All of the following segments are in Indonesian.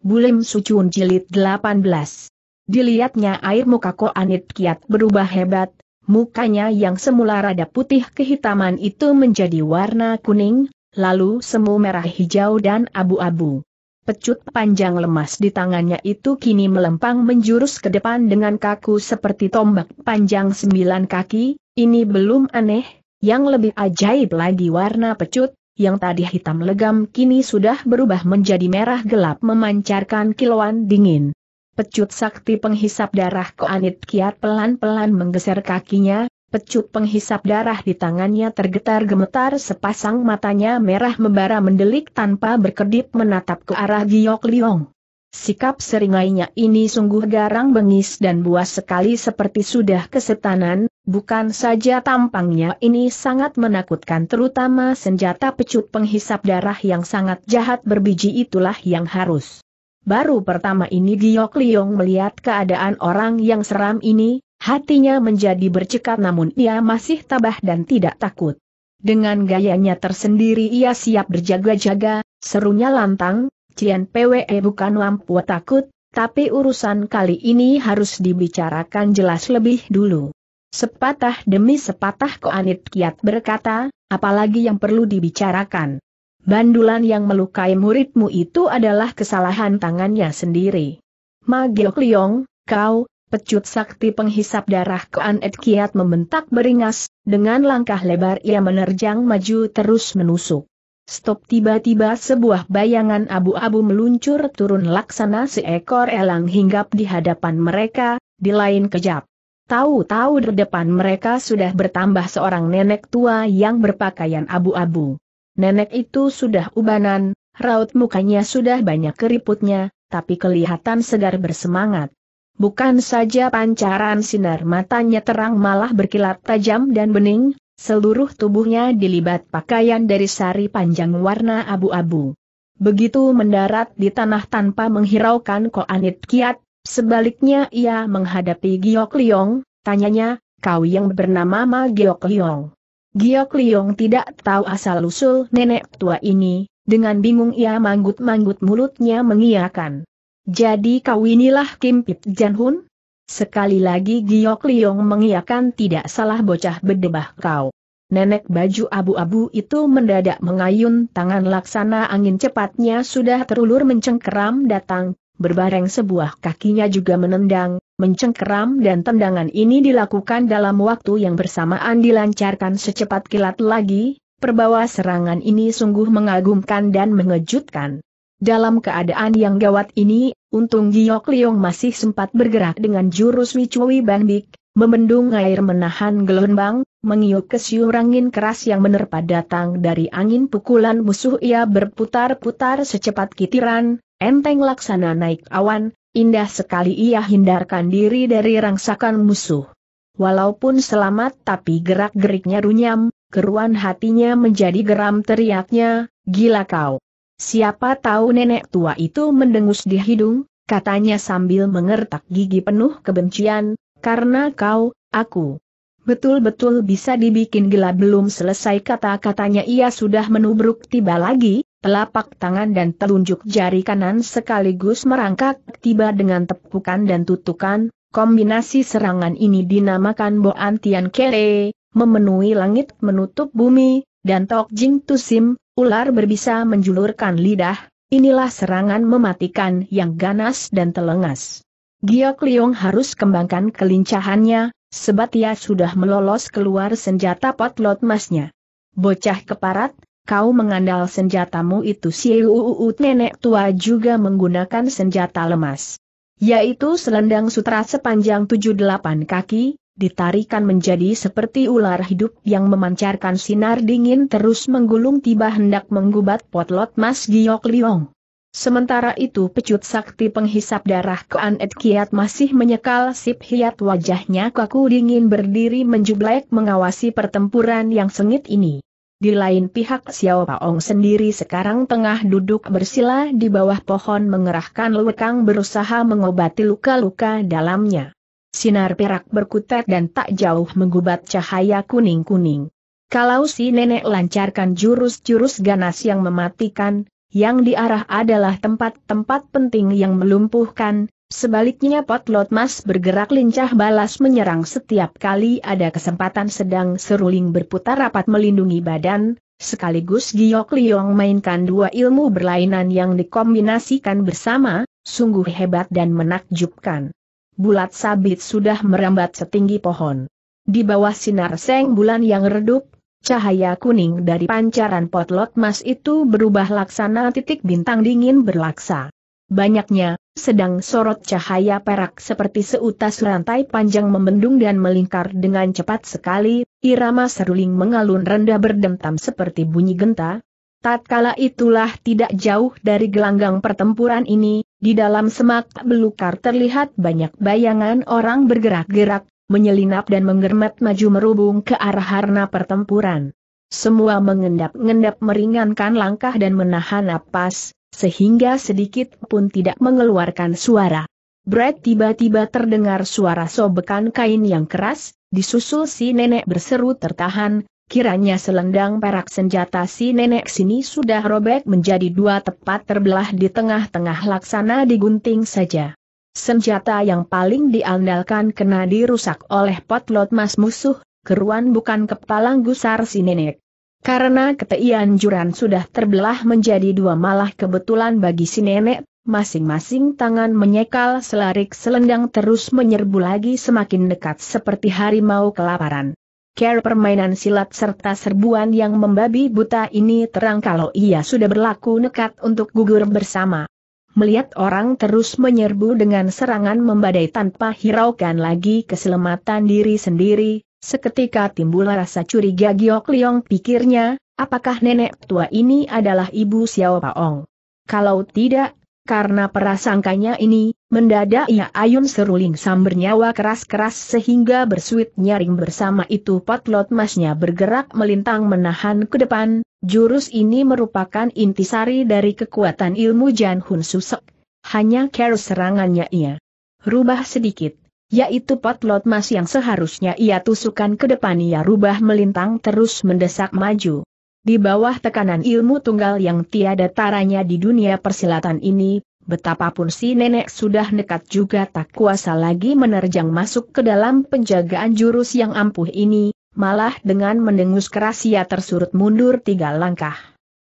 Bulim Sucun Jilid 18. Dilihatnya air muka ko anit kiat berubah hebat, mukanya yang semula rada putih kehitaman itu menjadi warna kuning, lalu semu merah hijau dan abu-abu. Pecut panjang lemas di tangannya itu kini melempang menjurus ke depan dengan kaku seperti tombak panjang sembilan kaki, ini belum aneh, yang lebih ajaib lagi warna pecut, yang tadi hitam legam kini sudah berubah menjadi merah gelap memancarkan kilauan dingin. Pecut sakti penghisap darah Koanit Kiat pelan-pelan menggeser kakinya, pecut penghisap darah di tangannya tergetar gemetar sepasang matanya merah membara mendelik tanpa berkedip menatap ke arah Giok Liong. Sikap seringainya ini sungguh garang bengis dan buas sekali seperti sudah kesetanan, bukan saja tampangnya ini sangat menakutkan terutama senjata pecut penghisap darah yang sangat jahat berbiji itulah yang harus. Baru pertama ini Giok Liong melihat keadaan orang yang seram ini, hatinya menjadi bercekat namun ia masih tabah dan tidak takut. Dengan gayanya tersendiri ia siap berjaga-jaga, serunya lantang, Cian PWE bukan wampu takut, tapi urusan kali ini harus dibicarakan jelas lebih dulu. Sepatah demi sepatah Koanit Kiat berkata, apalagi yang perlu dibicarakan. Bandulan yang melukai muridmu itu adalah kesalahan tangannya sendiri. Magiok Liong, kau, pecut sakti penghisap darah Koanit Kiat membentak beringas, dengan langkah lebar ia menerjang maju terus menusuk. Stop tiba-tiba sebuah bayangan abu-abu meluncur turun laksana seekor elang hinggap di hadapan mereka, di lain kejap. Tahu-tahu di depan mereka sudah bertambah seorang nenek tua yang berpakaian abu-abu. Nenek itu sudah ubanan, raut mukanya sudah banyak keriputnya, tapi kelihatan segar bersemangat. Bukan saja pancaran sinar matanya terang malah berkilat tajam dan bening, Seluruh tubuhnya dilibat pakaian dari sari panjang warna abu-abu. Begitu mendarat di tanah tanpa menghiraukan Koanit Kiat, sebaliknya ia menghadapi Giok Liong, tanyanya, kau yang bernama Ma Giok Liong. Giok Liong tidak tahu asal-usul nenek tua ini, dengan bingung ia manggut-manggut mulutnya mengiakan. Jadi kau inilah Kim Pip Janhun? Sekali lagi Giok Liong mengiakan tidak salah bocah bedebah kau. Nenek baju abu-abu itu mendadak mengayun tangan laksana angin cepatnya sudah terulur mencengkeram datang, berbareng sebuah kakinya juga menendang, mencengkeram dan tendangan ini dilakukan dalam waktu yang bersamaan dilancarkan secepat kilat lagi, perbawa serangan ini sungguh mengagumkan dan mengejutkan. Dalam keadaan yang gawat ini, untung Giok Liong masih sempat bergerak dengan jurus Wicui Bandik, membendung air menahan gelombang, mengiuk ke siur angin keras yang menerpa datang dari angin pukulan musuh ia berputar-putar secepat kitiran, enteng laksana naik awan, indah sekali ia hindarkan diri dari rangsakan musuh. Walaupun selamat tapi gerak-geriknya runyam, keruan hatinya menjadi geram teriaknya, gila kau. Siapa tahu nenek tua itu mendengus di hidung, katanya sambil mengertak gigi penuh kebencian, karena kau, aku. Betul-betul bisa dibikin gila belum selesai kata-katanya ia sudah menubruk tiba lagi, telapak tangan dan telunjuk jari kanan sekaligus merangkak tiba dengan tepukan dan tutukan, kombinasi serangan ini dinamakan Boantian Kere, memenuhi langit menutup bumi, dan Tok Jing Tusim, ular berbisa menjulurkan lidah, inilah serangan mematikan yang ganas dan telengas. Giok Liong harus kembangkan kelincahannya, sebab ia sudah melolos keluar senjata potlot masnya. Bocah keparat, kau mengandal senjatamu itu si uut nenek tua juga menggunakan senjata lemas. Yaitu selendang sutra sepanjang 78 kaki, ditarikan menjadi seperti ular hidup yang memancarkan sinar dingin terus menggulung tiba hendak menggubat potlot Mas Giok Liong. Sementara itu pecut sakti penghisap darah Koan Et Kiat masih menyekal sip hiat wajahnya kaku dingin berdiri menjublek mengawasi pertempuran yang sengit ini. Di lain pihak Xiao Paong sendiri sekarang tengah duduk bersila di bawah pohon mengerahkan lekang berusaha mengobati luka-luka dalamnya. Sinar perak berkutat dan tak jauh menggubat cahaya kuning-kuning. Kalau si nenek lancarkan jurus-jurus ganas yang mematikan, yang diarah adalah tempat-tempat penting yang melumpuhkan, sebaliknya potlot mas bergerak lincah balas menyerang setiap kali ada kesempatan sedang seruling berputar rapat melindungi badan, sekaligus Giok Liong mainkan dua ilmu berlainan yang dikombinasikan bersama, sungguh hebat dan menakjubkan bulat sabit sudah merambat setinggi pohon. Di bawah sinar seng bulan yang redup, cahaya kuning dari pancaran potlot emas itu berubah laksana titik bintang dingin berlaksa. Banyaknya, sedang sorot cahaya perak seperti seutas rantai panjang membendung dan melingkar dengan cepat sekali, irama seruling mengalun rendah berdentam seperti bunyi genta, Tatkala itulah tidak jauh dari gelanggang pertempuran ini, di dalam semak belukar terlihat banyak bayangan orang bergerak-gerak, menyelinap dan menggermet maju merubung ke arah harna pertempuran. Semua mengendap-endap meringankan langkah dan menahan napas, sehingga sedikit pun tidak mengeluarkan suara. Brad tiba-tiba terdengar suara sobekan kain yang keras, disusul si nenek berseru tertahan, Kiranya selendang perak senjata si nenek sini sudah robek menjadi dua tepat terbelah di tengah-tengah laksana digunting saja. Senjata yang paling diandalkan kena dirusak oleh potlot mas musuh, keruan bukan kepalang gusar si nenek. Karena keteian juran sudah terbelah menjadi dua malah kebetulan bagi si nenek, masing-masing tangan menyekal selarik selendang terus menyerbu lagi semakin dekat seperti harimau kelaparan care permainan silat serta serbuan yang membabi buta ini terang kalau ia sudah berlaku nekat untuk gugur bersama. Melihat orang terus menyerbu dengan serangan membadai tanpa hiraukan lagi keselamatan diri sendiri, seketika timbul rasa curiga Giok Liong pikirnya, apakah nenek tua ini adalah ibu Xiao Paong? Kalau tidak, karena perasangkanya ini, mendadak ia ayun seruling sam nyawa keras-keras sehingga bersuit nyaring bersama itu potlot masnya bergerak melintang menahan ke depan, jurus ini merupakan intisari dari kekuatan ilmu Jan Hun Susek. Hanya care serangannya ia rubah sedikit, yaitu potlot mas yang seharusnya ia tusukan ke depan ia rubah melintang terus mendesak maju. Di bawah tekanan ilmu tunggal yang tiada taranya di dunia persilatan ini, betapapun si nenek sudah nekat juga tak kuasa lagi menerjang masuk ke dalam penjagaan jurus yang ampuh ini, malah dengan mendengus keras ia tersurut mundur tiga langkah.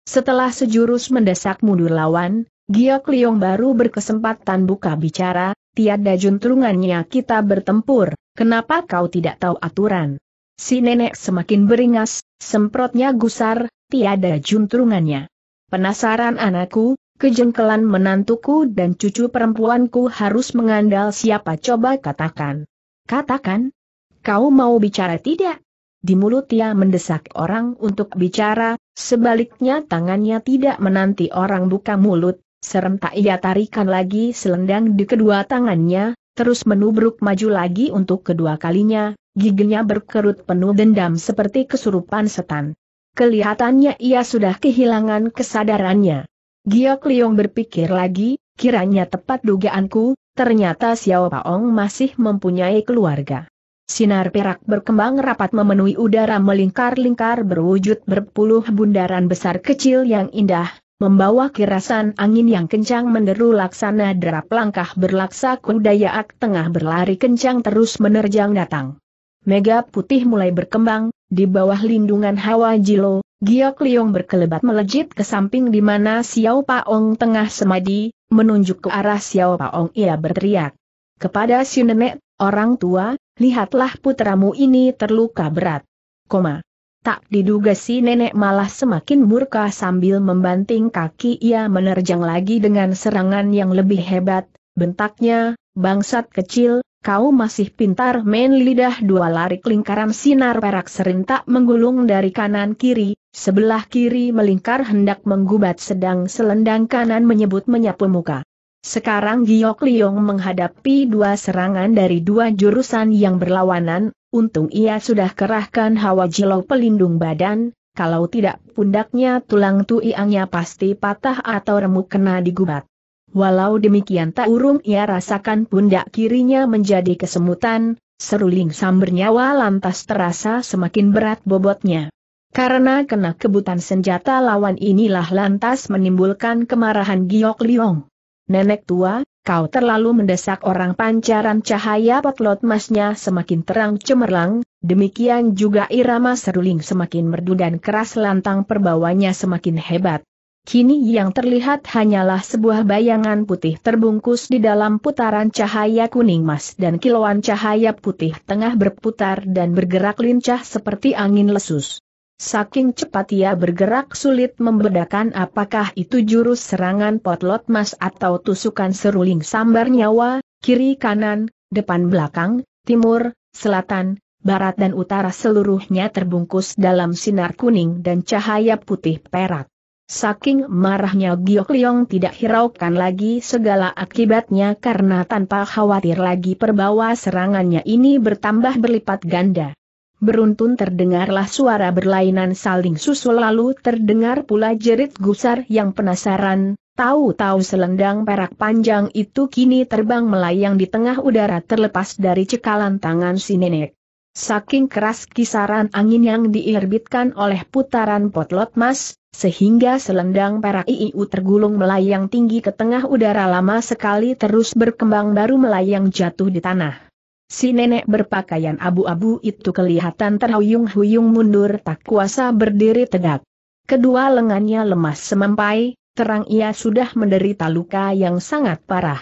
Setelah sejurus mendesak mundur lawan, Giok Liong baru berkesempatan buka bicara, tiada juntrungannya kita bertempur, kenapa kau tidak tahu aturan? Si nenek semakin beringas, semprotnya gusar, tiada juntrungannya. Penasaran anakku, kejengkelan menantuku dan cucu perempuanku harus mengandal siapa coba katakan. Katakan? Kau mau bicara tidak? Di mulut ia mendesak orang untuk bicara, sebaliknya tangannya tidak menanti orang buka mulut, serentak ia tarikan lagi selendang di kedua tangannya, terus menubruk maju lagi untuk kedua kalinya, giginya berkerut penuh dendam seperti kesurupan setan. Kelihatannya ia sudah kehilangan kesadarannya. Giok Liong berpikir lagi, kiranya tepat dugaanku, ternyata Xiao Paong masih mempunyai keluarga. Sinar perak berkembang rapat memenuhi udara melingkar-lingkar berwujud berpuluh bundaran besar kecil yang indah, membawa kirasan angin yang kencang menderu laksana derap langkah berlaksa kuda yaak tengah berlari kencang terus menerjang datang. Mega putih mulai berkembang, di bawah lindungan hawa jilo, Giok Liong berkelebat melejit ke samping di mana Xiao Paong tengah semadi, menunjuk ke arah Xiao Paong ia berteriak. Kepada si nenek, orang tua, lihatlah putramu ini terluka berat. Koma. Tak diduga si nenek malah semakin murka sambil membanting kaki ia menerjang lagi dengan serangan yang lebih hebat, bentaknya, bangsat kecil, kau masih pintar main lidah dua larik lingkaran sinar perak serentak menggulung dari kanan kiri, sebelah kiri melingkar hendak menggubat sedang selendang kanan menyebut menyapu muka. Sekarang Giok Liong menghadapi dua serangan dari dua jurusan yang berlawanan, untung ia sudah kerahkan hawa jilo pelindung badan, kalau tidak pundaknya tulang tuiangnya pasti patah atau remuk kena digubat. Walau demikian tak urung ia rasakan pundak kirinya menjadi kesemutan, seruling sambernyawa lantas terasa semakin berat bobotnya. Karena kena kebutan senjata lawan inilah lantas menimbulkan kemarahan Giok Liong. Nenek tua, kau terlalu mendesak orang pancaran cahaya potlot masnya semakin terang cemerlang, demikian juga irama seruling semakin merdu dan keras lantang perbawanya semakin hebat. Kini yang terlihat hanyalah sebuah bayangan putih terbungkus di dalam putaran cahaya kuning mas dan kiloan cahaya putih tengah berputar dan bergerak lincah seperti angin lesus. Saking cepat ia bergerak sulit membedakan apakah itu jurus serangan potlot mas atau tusukan seruling sambar nyawa, kiri kanan, depan belakang, timur, selatan, barat dan utara seluruhnya terbungkus dalam sinar kuning dan cahaya putih perak. Saking marahnya Giok Liong tidak hiraukan lagi segala akibatnya karena tanpa khawatir lagi perbawa serangannya ini bertambah berlipat ganda. Beruntun terdengarlah suara berlainan saling susul lalu terdengar pula jerit gusar yang penasaran, tahu-tahu selendang perak panjang itu kini terbang melayang di tengah udara terlepas dari cekalan tangan si nenek. Saking keras kisaran angin yang diirbitkan oleh putaran potlot mas, sehingga selendang perak IIU tergulung melayang tinggi ke tengah udara lama sekali terus berkembang baru melayang jatuh di tanah. Si nenek berpakaian abu-abu itu kelihatan terhuyung-huyung mundur tak kuasa berdiri tegak. Kedua lengannya lemas semampai, terang ia sudah menderita luka yang sangat parah.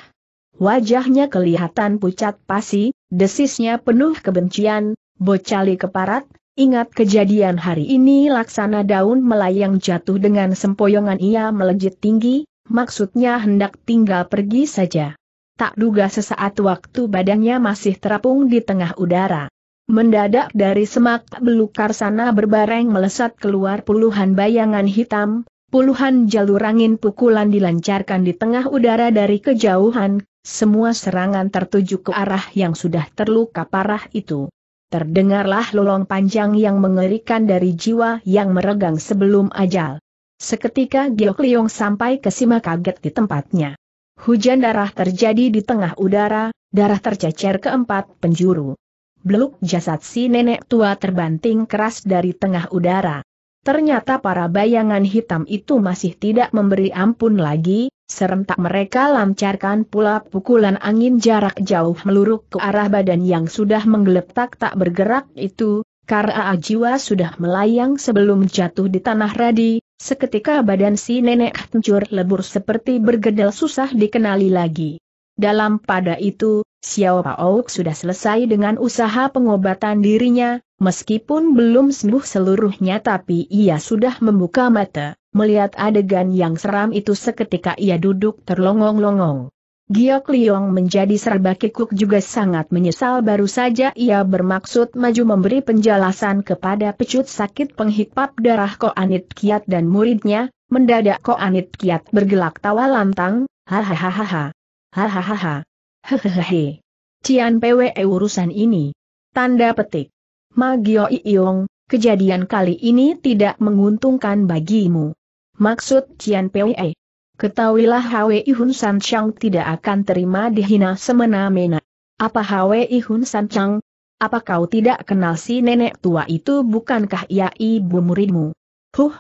Wajahnya kelihatan pucat pasi, desisnya penuh kebencian, bocali keparat, ingat kejadian hari ini laksana daun melayang jatuh dengan sempoyongan ia melejit tinggi, maksudnya hendak tinggal pergi saja. Tak duga sesaat waktu badannya masih terapung di tengah udara. Mendadak dari semak belukar sana berbareng melesat keluar puluhan bayangan hitam, puluhan jalur angin pukulan dilancarkan di tengah udara dari kejauhan, semua serangan tertuju ke arah yang sudah terluka parah itu. Terdengarlah lolong panjang yang mengerikan dari jiwa yang meregang sebelum ajal. Seketika Giok Liong sampai ke sima kaget di tempatnya. Hujan darah terjadi di tengah udara, darah tercecer ke empat penjuru. Beluk jasad si nenek tua terbanting keras dari tengah udara. Ternyata para bayangan hitam itu masih tidak memberi ampun lagi, serentak mereka lancarkan pula pukulan angin jarak jauh meluruk ke arah badan yang sudah menggeletak tak bergerak itu, karena jiwa sudah melayang sebelum jatuh di tanah radi, Seketika badan si nenek hancur lebur seperti bergedel susah dikenali lagi. Dalam pada itu, Xiao Pao sudah selesai dengan usaha pengobatan dirinya, meskipun belum sembuh seluruhnya tapi ia sudah membuka mata, melihat adegan yang seram itu seketika ia duduk terlongong-longong. Giok Liong menjadi serba kikuk juga sangat menyesal baru saja ia bermaksud maju memberi penjelasan kepada pecut sakit penghipap darah Koanit Kiat dan muridnya, mendadak Koanit Kiat bergelak tawa lantang, hahaha. Hahaha. Hehehe. Cian PWE eh, urusan ini. Tanda petik. Magio Iyong, kejadian kali ini tidak menguntungkan bagimu. Maksud Cian PWE. Eh, Ketahuilah Hwi Ihun San Chang tidak akan terima dihina semena-mena. Apa Hwi Ihun San Chang? Apa kau tidak kenal si nenek tua itu bukankah ia ibu muridmu? Huh!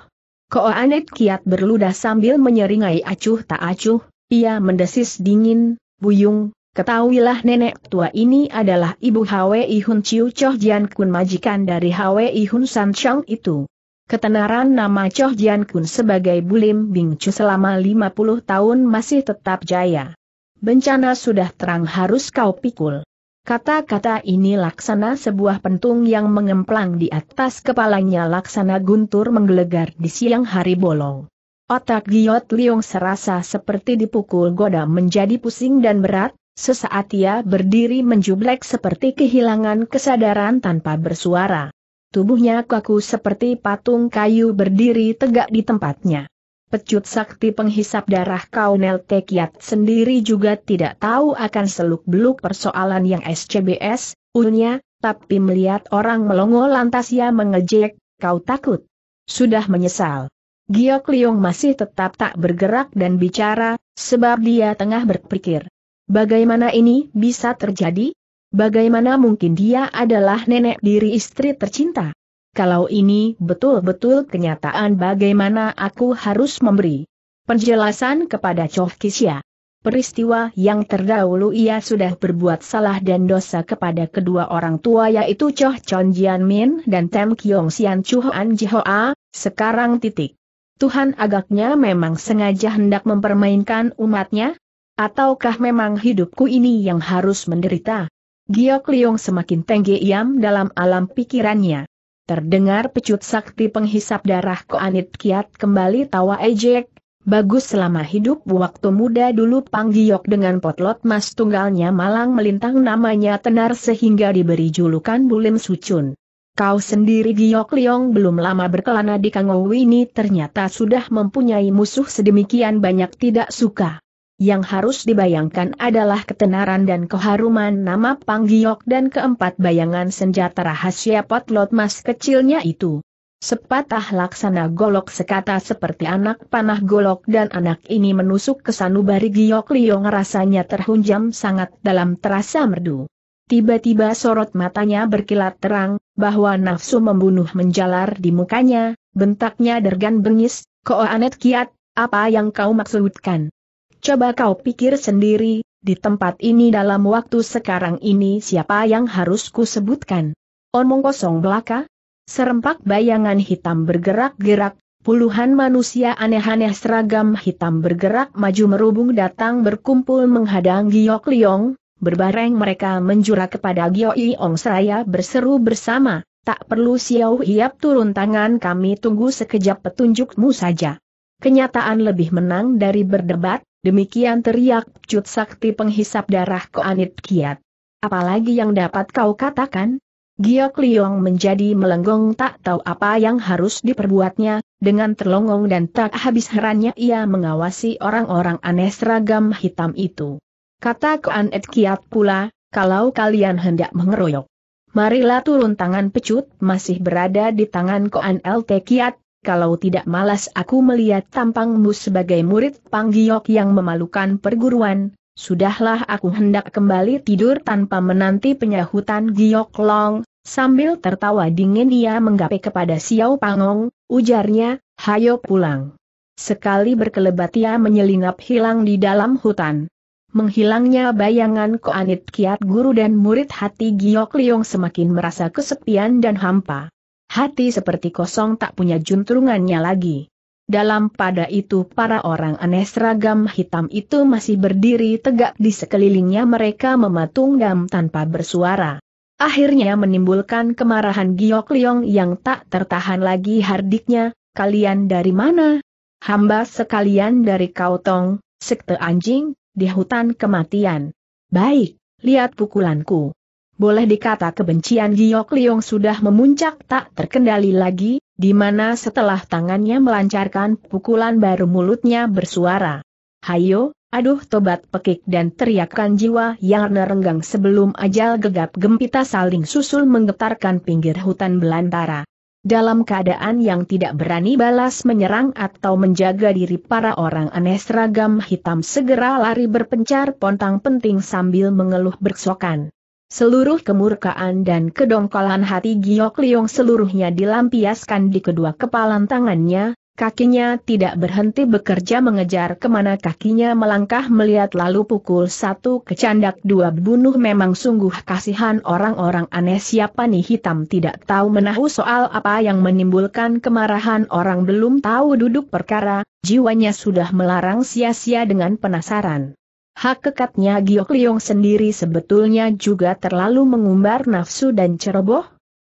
Anet kiat berludah sambil menyeringai acuh tak acuh, ia mendesis dingin, buyung, Ketahuilah nenek tua ini adalah ibu Hwi Ihun Chiu Choh Jian Kun majikan dari Hwi Ihun San Chang itu. Ketenaran nama Choh Jian Kun sebagai Bulim Bing Chu selama 50 tahun masih tetap jaya. Bencana sudah terang harus kau pikul. Kata-kata ini laksana sebuah pentung yang mengemplang di atas kepalanya laksana guntur menggelegar di siang hari bolong. Otak Giot Liong serasa seperti dipukul goda menjadi pusing dan berat, sesaat ia berdiri menjublek seperti kehilangan kesadaran tanpa bersuara. Tubuhnya kaku seperti patung kayu berdiri tegak di tempatnya. Pecut sakti penghisap darah Kaunel Tekiat sendiri juga tidak tahu akan seluk-beluk persoalan yang SCBS, ulnya, tapi melihat orang melongo lantas ia mengejek, kau takut. Sudah menyesal. Giok Liong masih tetap tak bergerak dan bicara, sebab dia tengah berpikir. Bagaimana ini bisa terjadi? Bagaimana mungkin dia adalah nenek diri istri tercinta? Kalau ini betul-betul kenyataan bagaimana aku harus memberi penjelasan kepada Choh Kisya. Peristiwa yang terdahulu ia sudah berbuat salah dan dosa kepada kedua orang tua yaitu Choh Chon Jian Min dan Tem Kiong Sian Chuan Jihoa, sekarang titik. Tuhan agaknya memang sengaja hendak mempermainkan umatnya? Ataukah memang hidupku ini yang harus menderita? Giok Kliung semakin tenggi iam dalam alam pikirannya. Terdengar pecut sakti penghisap darah Koanit Kiat kembali tawa ejek, bagus selama hidup waktu muda dulu Pang Giok dengan potlot mas tunggalnya malang melintang namanya tenar sehingga diberi julukan Bulim Sucun. Kau sendiri Giok Liong belum lama berkelana di Kangowini ternyata sudah mempunyai musuh sedemikian banyak tidak suka. Yang harus dibayangkan adalah ketenaran dan keharuman nama Panggiok dan keempat bayangan senjata rahasia potlot mas kecilnya itu. Sepatah laksana golok sekata seperti anak panah golok dan anak ini menusuk ke sanubari Giok Liong rasanya terhunjam sangat dalam terasa merdu. Tiba-tiba sorot matanya berkilat terang, bahwa nafsu membunuh menjalar di mukanya, bentaknya dergan bengis, koanet kiat, apa yang kau maksudkan? Coba kau pikir sendiri, di tempat ini dalam waktu sekarang ini siapa yang harus kusebutkan? Omong kosong belaka? Serempak bayangan hitam bergerak-gerak, puluhan manusia aneh-aneh seragam hitam bergerak maju merubung datang berkumpul menghadang Giok Liong, berbareng mereka menjura kepada Giok Iong seraya berseru bersama, tak perlu Xiao Hiap turun tangan kami tunggu sekejap petunjukmu saja. Kenyataan lebih menang dari berdebat, Demikian teriak Cut Sakti penghisap darah Koanit Kiat. Apalagi yang dapat kau katakan? Giok Liong menjadi melenggong tak tahu apa yang harus diperbuatnya, dengan terlongong dan tak habis herannya ia mengawasi orang-orang aneh seragam hitam itu. Kata Koanit Kiat pula, kalau kalian hendak mengeroyok, marilah turun tangan pecut masih berada di tangan Koan LT Kiat, kalau tidak malas aku melihat tampangmu sebagai murid Panggiok yang memalukan perguruan, sudahlah aku hendak kembali tidur tanpa menanti penyahutan Giok Long, sambil tertawa dingin ia menggapai kepada Xiao Pangong, ujarnya, hayo pulang. Sekali berkelebat ia menyelinap hilang di dalam hutan. Menghilangnya bayangan Koanit Kiat Guru dan murid hati Giok Liong semakin merasa kesepian dan hampa. Hati seperti kosong tak punya juntrungannya lagi. Dalam pada itu para orang aneh seragam hitam itu masih berdiri tegak di sekelilingnya mereka mematung dam tanpa bersuara. Akhirnya menimbulkan kemarahan Giok Leong yang tak tertahan lagi hardiknya, kalian dari mana? Hamba sekalian dari Kautong, sekte anjing, di hutan kematian. Baik, lihat pukulanku. Boleh dikata kebencian Giok Liong sudah memuncak tak terkendali lagi, di mana setelah tangannya melancarkan pukulan baru mulutnya bersuara. Hayo, aduh tobat pekik dan teriakan jiwa yang nerenggang sebelum ajal gegap gempita saling susul menggetarkan pinggir hutan belantara. Dalam keadaan yang tidak berani balas menyerang atau menjaga diri para orang aneh seragam hitam segera lari berpencar pontang penting sambil mengeluh bersokan. Seluruh kemurkaan dan kedongkolan hati Giok Liong seluruhnya dilampiaskan di kedua kepalan tangannya, kakinya tidak berhenti bekerja mengejar kemana kakinya melangkah melihat lalu pukul satu kecandak dua bunuh memang sungguh kasihan orang-orang aneh siapa nih hitam tidak tahu menahu soal apa yang menimbulkan kemarahan orang belum tahu duduk perkara, jiwanya sudah melarang sia-sia dengan penasaran. Hak kekatnya Giok Liong sendiri sebetulnya juga terlalu mengumbar nafsu dan ceroboh.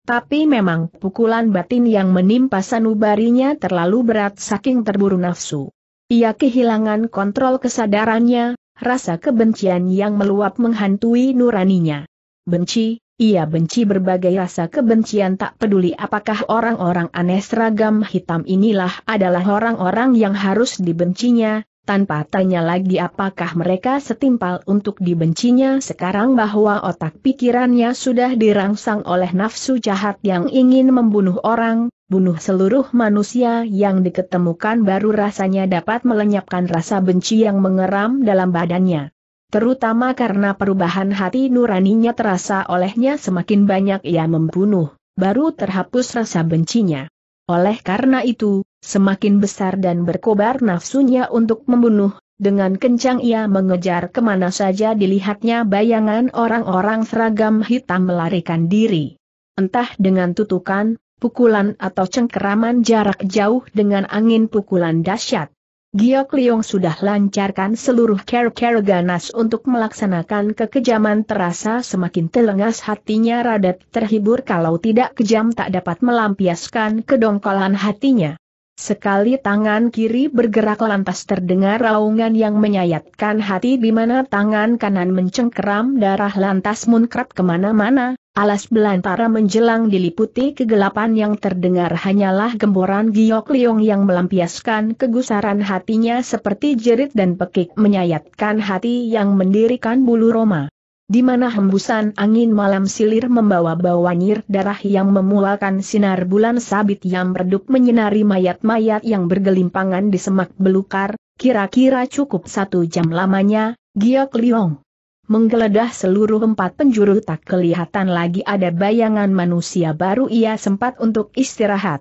Tapi memang pukulan batin yang menimpa sanubarinya terlalu berat saking terburu nafsu. Ia kehilangan kontrol kesadarannya, rasa kebencian yang meluap menghantui nuraninya. Benci, ia benci berbagai rasa kebencian tak peduli apakah orang-orang aneh seragam hitam inilah adalah orang-orang yang harus dibencinya, tanpa tanya lagi apakah mereka setimpal untuk dibencinya sekarang bahwa otak pikirannya sudah dirangsang oleh nafsu jahat yang ingin membunuh orang, bunuh seluruh manusia yang diketemukan baru rasanya dapat melenyapkan rasa benci yang mengeram dalam badannya. Terutama karena perubahan hati nuraninya terasa olehnya semakin banyak ia membunuh, baru terhapus rasa bencinya. Oleh karena itu, Semakin besar dan berkobar nafsunya untuk membunuh, dengan kencang ia mengejar kemana saja dilihatnya bayangan orang-orang seragam hitam melarikan diri. Entah dengan tutukan, pukulan atau cengkeraman jarak jauh dengan angin pukulan dahsyat. Giok Liong sudah lancarkan seluruh care-care ganas untuk melaksanakan kekejaman terasa semakin telengas hatinya radat terhibur kalau tidak kejam tak dapat melampiaskan kedongkolan hatinya. Sekali tangan kiri bergerak lantas terdengar raungan yang menyayatkan hati di mana tangan kanan mencengkeram darah lantas munkrat kemana-mana, alas belantara menjelang diliputi kegelapan yang terdengar hanyalah gemboran giok liong yang melampiaskan kegusaran hatinya seperti jerit dan pekik menyayatkan hati yang mendirikan bulu roma di mana hembusan angin malam silir membawa bau nyir darah yang memulakan sinar bulan sabit yang redup menyinari mayat-mayat yang bergelimpangan di semak belukar, kira-kira cukup satu jam lamanya, Giok Liong. Menggeledah seluruh empat penjuru tak kelihatan lagi ada bayangan manusia baru ia sempat untuk istirahat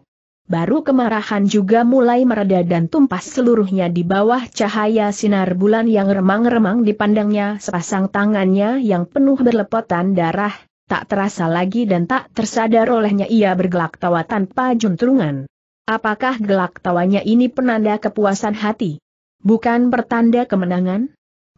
baru kemarahan juga mulai mereda dan tumpas seluruhnya di bawah cahaya sinar bulan yang remang-remang dipandangnya sepasang tangannya yang penuh berlepotan darah, tak terasa lagi dan tak tersadar olehnya ia bergelak tawa tanpa juntrungan. Apakah gelak tawanya ini penanda kepuasan hati? Bukan pertanda kemenangan?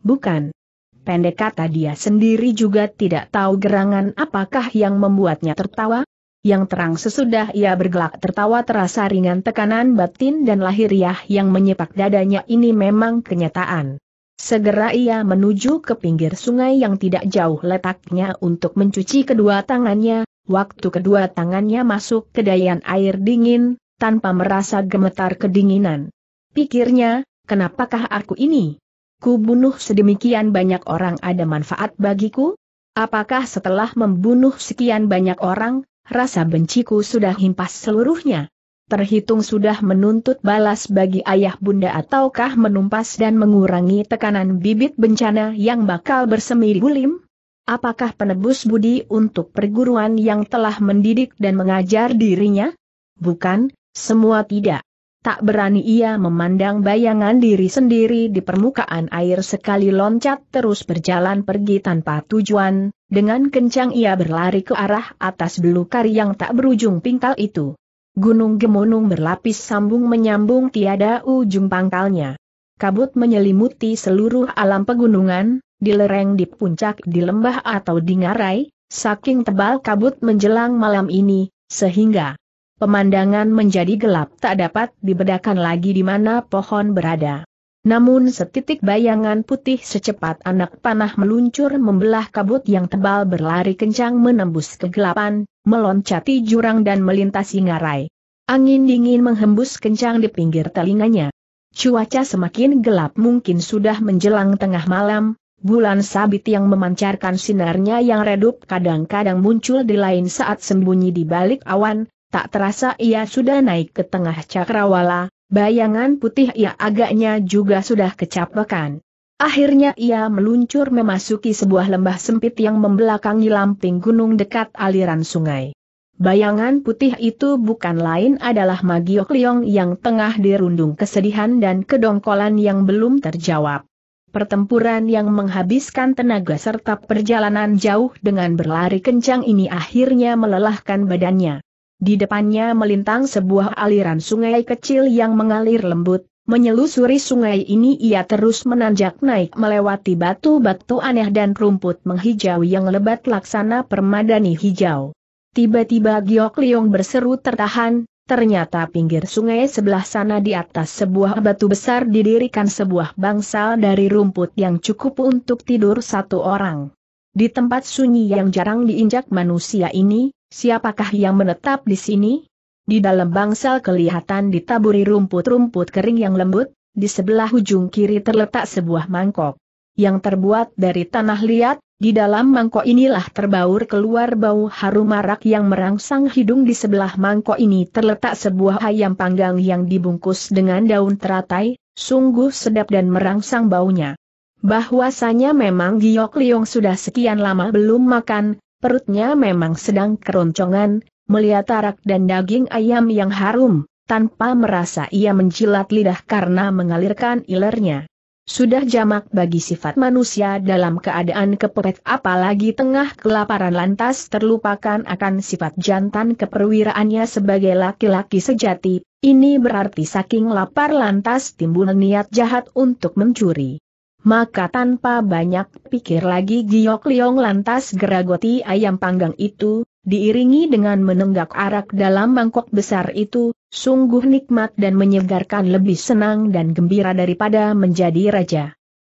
Bukan. Pendek kata dia sendiri juga tidak tahu gerangan apakah yang membuatnya tertawa? yang terang sesudah ia bergelak tertawa terasa ringan tekanan batin dan lahiriah yang menyepak dadanya ini memang kenyataan. Segera ia menuju ke pinggir sungai yang tidak jauh letaknya untuk mencuci kedua tangannya, waktu kedua tangannya masuk ke dayan air dingin, tanpa merasa gemetar kedinginan. Pikirnya, kenapakah aku ini? Ku bunuh sedemikian banyak orang ada manfaat bagiku? Apakah setelah membunuh sekian banyak orang, rasa benciku sudah himpas seluruhnya. Terhitung sudah menuntut balas bagi ayah bunda ataukah menumpas dan mengurangi tekanan bibit bencana yang bakal bersemi gulim? Apakah penebus budi untuk perguruan yang telah mendidik dan mengajar dirinya? Bukan, semua tidak. Tak berani ia memandang bayangan diri sendiri di permukaan air sekali loncat terus berjalan pergi tanpa tujuan, dengan kencang ia berlari ke arah atas belukar yang tak berujung pingkal itu. Gunung gemunung berlapis sambung menyambung tiada ujung pangkalnya. Kabut menyelimuti seluruh alam pegunungan, di lereng di puncak di lembah atau di ngarai, saking tebal kabut menjelang malam ini, sehingga Pemandangan menjadi gelap tak dapat dibedakan lagi di mana pohon berada. Namun setitik bayangan putih secepat anak panah meluncur membelah kabut yang tebal berlari kencang menembus kegelapan, meloncati jurang dan melintasi ngarai. Angin dingin menghembus kencang di pinggir telinganya. Cuaca semakin gelap mungkin sudah menjelang tengah malam, bulan sabit yang memancarkan sinarnya yang redup kadang-kadang muncul di lain saat sembunyi di balik awan, tak terasa ia sudah naik ke tengah cakrawala, bayangan putih ia agaknya juga sudah kecapekan. Akhirnya ia meluncur memasuki sebuah lembah sempit yang membelakangi lamping gunung dekat aliran sungai. Bayangan putih itu bukan lain adalah Magio Kliong yang tengah dirundung kesedihan dan kedongkolan yang belum terjawab. Pertempuran yang menghabiskan tenaga serta perjalanan jauh dengan berlari kencang ini akhirnya melelahkan badannya. Di depannya melintang sebuah aliran sungai kecil yang mengalir lembut, Menyelusuri sungai ini ia terus menanjak naik melewati batu-batu aneh dan rumput menghijau yang lebat laksana permadani hijau. Tiba-tiba Giok Liong berseru tertahan, ternyata pinggir sungai sebelah sana di atas sebuah batu besar didirikan sebuah bangsal dari rumput yang cukup untuk tidur satu orang. Di tempat sunyi yang jarang diinjak manusia ini, Siapakah yang menetap di sini? Di dalam bangsal kelihatan ditaburi rumput-rumput kering yang lembut, di sebelah ujung kiri terletak sebuah mangkok. Yang terbuat dari tanah liat, di dalam mangkok inilah terbaur keluar bau harum marak yang merangsang hidung di sebelah mangkok ini terletak sebuah ayam panggang yang dibungkus dengan daun teratai, sungguh sedap dan merangsang baunya. Bahwasanya memang Giok Liong sudah sekian lama belum makan, perutnya memang sedang keroncongan, melihat arak dan daging ayam yang harum, tanpa merasa ia menjilat lidah karena mengalirkan ilernya. Sudah jamak bagi sifat manusia dalam keadaan kepepet apalagi tengah kelaparan lantas terlupakan akan sifat jantan keperwiraannya sebagai laki-laki sejati, ini berarti saking lapar lantas timbul niat jahat untuk mencuri. Maka tanpa banyak pikir lagi Giok Liong lantas geragoti ayam panggang itu, diiringi dengan menenggak arak dalam mangkok besar itu, sungguh nikmat dan menyegarkan lebih senang dan gembira daripada menjadi raja.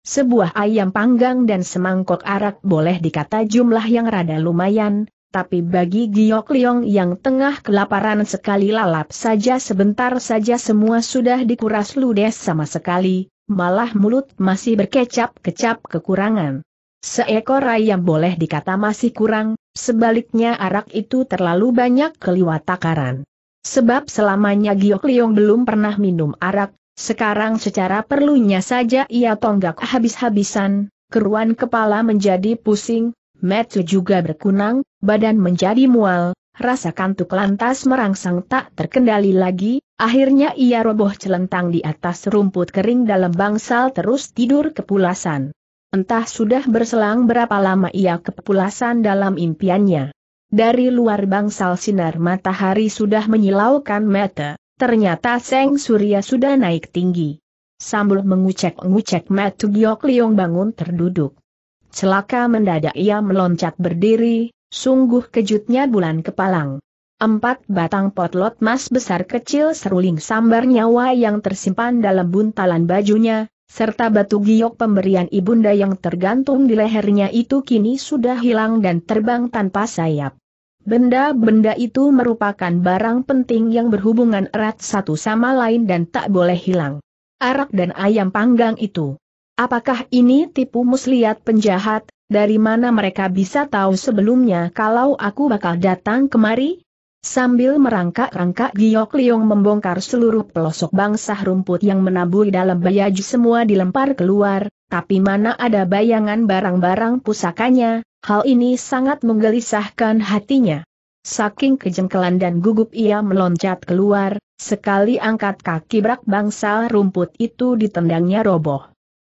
Sebuah ayam panggang dan semangkok arak boleh dikata jumlah yang rada lumayan, tapi bagi Giok Liong yang tengah kelaparan sekali lalap saja sebentar saja semua sudah dikuras ludes sama sekali, malah mulut masih berkecap-kecap kekurangan. Seekor ayam boleh dikata masih kurang, sebaliknya arak itu terlalu banyak keliwat takaran. Sebab selamanya Giok Liong belum pernah minum arak, sekarang secara perlunya saja ia tonggak habis-habisan, keruan kepala menjadi pusing, metu juga berkunang, badan menjadi mual, Rasa kantuk lantas merangsang tak terkendali lagi, akhirnya ia roboh celentang di atas rumput kering dalam bangsal terus tidur kepulasan. Entah sudah berselang berapa lama ia kepulasan dalam impiannya. Dari luar bangsal sinar matahari sudah menyilaukan mata, ternyata Seng Surya sudah naik tinggi. Sambil mengucek-ngucek Matu Giok Liong bangun terduduk. Celaka mendadak ia meloncat berdiri, Sungguh kejutnya bulan kepalang. Empat batang potlot emas besar kecil seruling sambar nyawa yang tersimpan dalam buntalan bajunya, serta batu giok pemberian ibunda yang tergantung di lehernya itu kini sudah hilang dan terbang tanpa sayap. Benda-benda itu merupakan barang penting yang berhubungan erat satu sama lain dan tak boleh hilang. Arak dan ayam panggang itu. Apakah ini tipu muslihat penjahat, dari mana mereka bisa tahu sebelumnya kalau aku bakal datang kemari? Sambil merangkak-rangkak Giok Liong membongkar seluruh pelosok bangsa rumput yang menaburi dalam bayaju semua dilempar keluar, tapi mana ada bayangan barang-barang pusakanya, hal ini sangat menggelisahkan hatinya. Saking kejengkelan dan gugup ia meloncat keluar, sekali angkat kaki brak bangsa rumput itu ditendangnya roboh.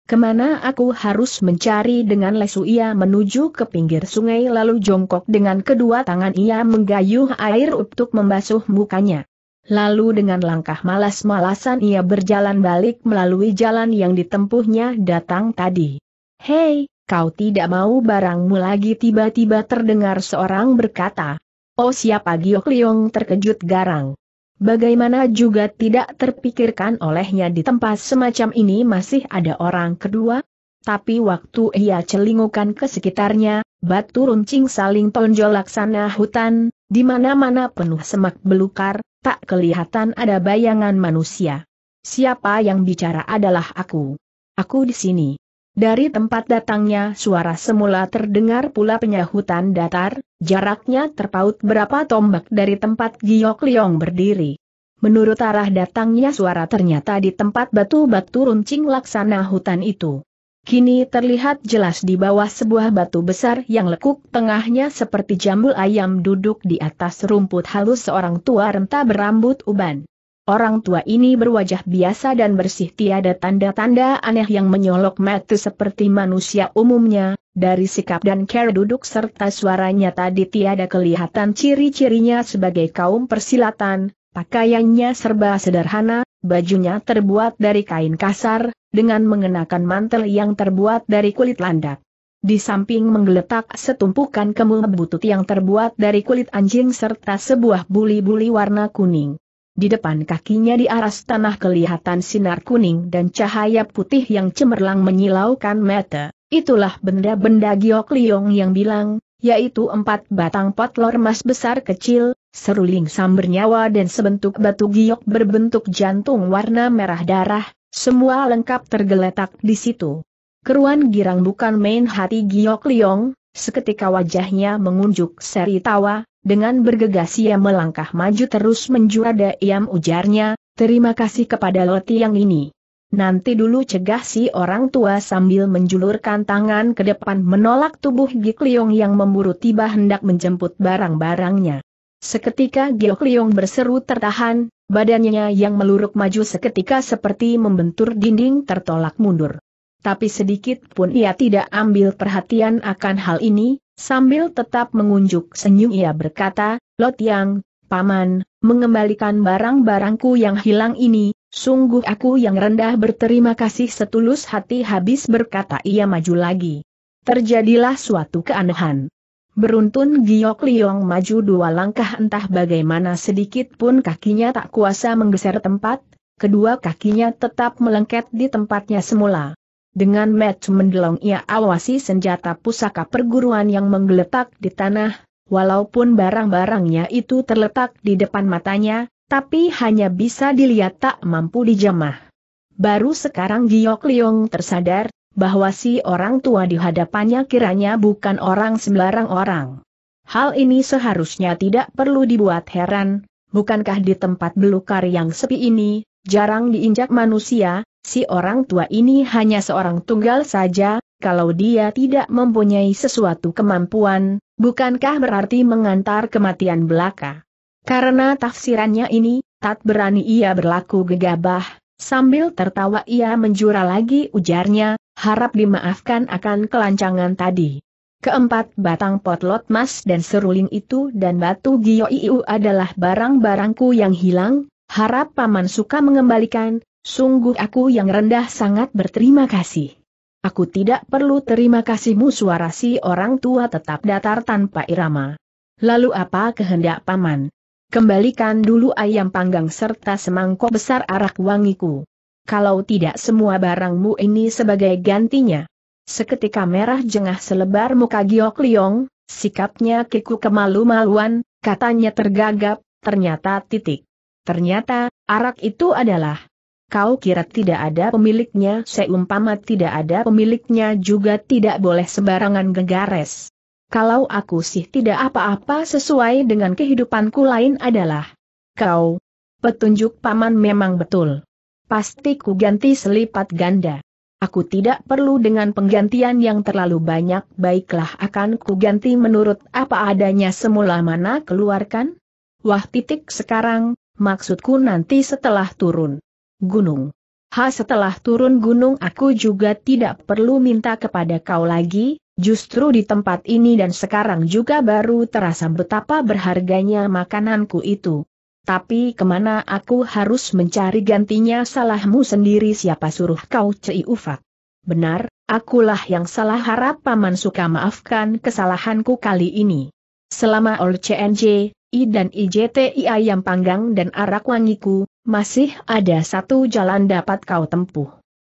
Kemana aku harus mencari dengan lesu ia menuju ke pinggir sungai lalu jongkok dengan kedua tangan ia menggayuh air untuk membasuh mukanya. Lalu dengan langkah malas-malasan ia berjalan balik melalui jalan yang ditempuhnya datang tadi. Hei, kau tidak mau barangmu lagi tiba-tiba terdengar seorang berkata. Oh siapa Giok Liong terkejut garang. Bagaimana juga tidak terpikirkan olehnya di tempat semacam ini masih ada orang kedua? Tapi waktu ia celingukan ke sekitarnya, batu runcing saling tonjol laksana hutan, di mana-mana penuh semak belukar, tak kelihatan ada bayangan manusia. Siapa yang bicara adalah aku. Aku di sini. Dari tempat datangnya suara semula terdengar pula penyahutan datar, jaraknya terpaut berapa tombak dari tempat Giok Liong berdiri. Menurut arah datangnya suara ternyata di tempat batu-batu runcing laksana hutan itu. Kini terlihat jelas di bawah sebuah batu besar yang lekuk tengahnya seperti jambul ayam duduk di atas rumput halus seorang tua renta berambut uban. Orang tua ini berwajah biasa dan bersih tiada tanda-tanda aneh yang menyolok mata seperti manusia umumnya, dari sikap dan cara duduk serta suaranya tadi tiada kelihatan ciri-cirinya sebagai kaum persilatan, pakaiannya serba sederhana, bajunya terbuat dari kain kasar, dengan mengenakan mantel yang terbuat dari kulit landak. Di samping menggeletak setumpukan kemul butut yang terbuat dari kulit anjing serta sebuah buli-buli warna kuning. Di depan kakinya di aras tanah kelihatan sinar kuning dan cahaya putih yang cemerlang menyilaukan mata. Itulah benda-benda Giok Liong yang bilang, yaitu empat batang potlor emas besar kecil, seruling nyawa dan sebentuk batu giok berbentuk jantung warna merah darah, semua lengkap tergeletak di situ. Keruan girang bukan main hati Giok Liong, seketika wajahnya mengunjuk seri tawa, dengan bergegas ia melangkah maju terus menjuada iam ujarnya, terima kasih kepada Loti yang ini. Nanti dulu cegah si orang tua sambil menjulurkan tangan ke depan menolak tubuh Gik Liong yang memburu tiba hendak menjemput barang-barangnya. Seketika Gik Liong berseru tertahan, badannya yang meluruk maju seketika seperti membentur dinding tertolak mundur. Tapi sedikit pun ia tidak ambil perhatian akan hal ini, Sambil tetap mengunjuk senyum ia berkata, Lot Yang, Paman, mengembalikan barang-barangku yang hilang ini, sungguh aku yang rendah berterima kasih setulus hati habis berkata ia maju lagi. Terjadilah suatu keanehan. Beruntun Giok Liong maju dua langkah entah bagaimana sedikit pun kakinya tak kuasa menggeser tempat, kedua kakinya tetap melengket di tempatnya semula. Dengan match mendelong ia awasi senjata pusaka perguruan yang menggeletak di tanah, walaupun barang-barangnya itu terletak di depan matanya, tapi hanya bisa dilihat tak mampu dijamah. Baru sekarang Giok Liong tersadar, bahwa si orang tua di hadapannya kiranya bukan orang sembarang orang. Hal ini seharusnya tidak perlu dibuat heran, bukankah di tempat belukar yang sepi ini, jarang diinjak manusia, si orang tua ini hanya seorang tunggal saja, kalau dia tidak mempunyai sesuatu kemampuan, bukankah berarti mengantar kematian belaka? Karena tafsirannya ini, tak berani ia berlaku gegabah, sambil tertawa ia menjura lagi ujarnya, harap dimaafkan akan kelancangan tadi. Keempat batang potlot emas dan seruling itu dan batu gioiu adalah barang-barangku yang hilang, harap paman suka mengembalikan, Sungguh aku yang rendah sangat berterima kasih. Aku tidak perlu terima kasihmu suara si orang tua tetap datar tanpa irama. Lalu apa kehendak paman? Kembalikan dulu ayam panggang serta semangkok besar arak wangiku. Kalau tidak semua barangmu ini sebagai gantinya. Seketika merah jengah selebar muka Giok Liong, sikapnya kiku kemalu-maluan, katanya tergagap, ternyata titik. Ternyata, arak itu adalah Kau kira tidak ada pemiliknya seumpama tidak ada pemiliknya juga tidak boleh sembarangan gegares. Kalau aku sih tidak apa-apa sesuai dengan kehidupanku lain adalah. Kau. Petunjuk paman memang betul. Pasti ku ganti selipat ganda. Aku tidak perlu dengan penggantian yang terlalu banyak baiklah akan ku ganti menurut apa adanya semula mana keluarkan? Wah titik sekarang, maksudku nanti setelah turun gunung. Ha setelah turun gunung aku juga tidak perlu minta kepada kau lagi, justru di tempat ini dan sekarang juga baru terasa betapa berharganya makananku itu. Tapi kemana aku harus mencari gantinya salahmu sendiri siapa suruh kau cei ufak. Benar, akulah yang salah harap Paman suka maafkan kesalahanku kali ini. Selama Ol CNJ, I dan IJTI ayam panggang dan arak wangiku, masih ada satu jalan dapat kau tempuh.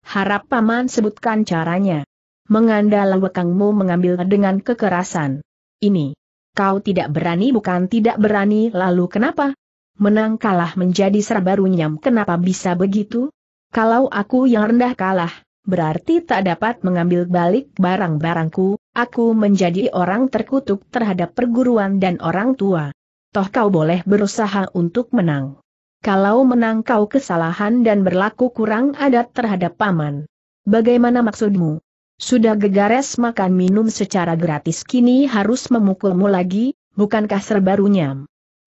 Harap paman sebutkan caranya. Mengandal wekangmu mengambil dengan kekerasan. Ini. Kau tidak berani bukan tidak berani lalu kenapa? Menang kalah menjadi serba runyam kenapa bisa begitu? Kalau aku yang rendah kalah, berarti tak dapat mengambil balik barang-barangku, aku menjadi orang terkutuk terhadap perguruan dan orang tua. Toh kau boleh berusaha untuk menang kalau menang kau kesalahan dan berlaku kurang adat terhadap paman. Bagaimana maksudmu? Sudah gegares makan minum secara gratis kini harus memukulmu lagi, bukankah serbarunya?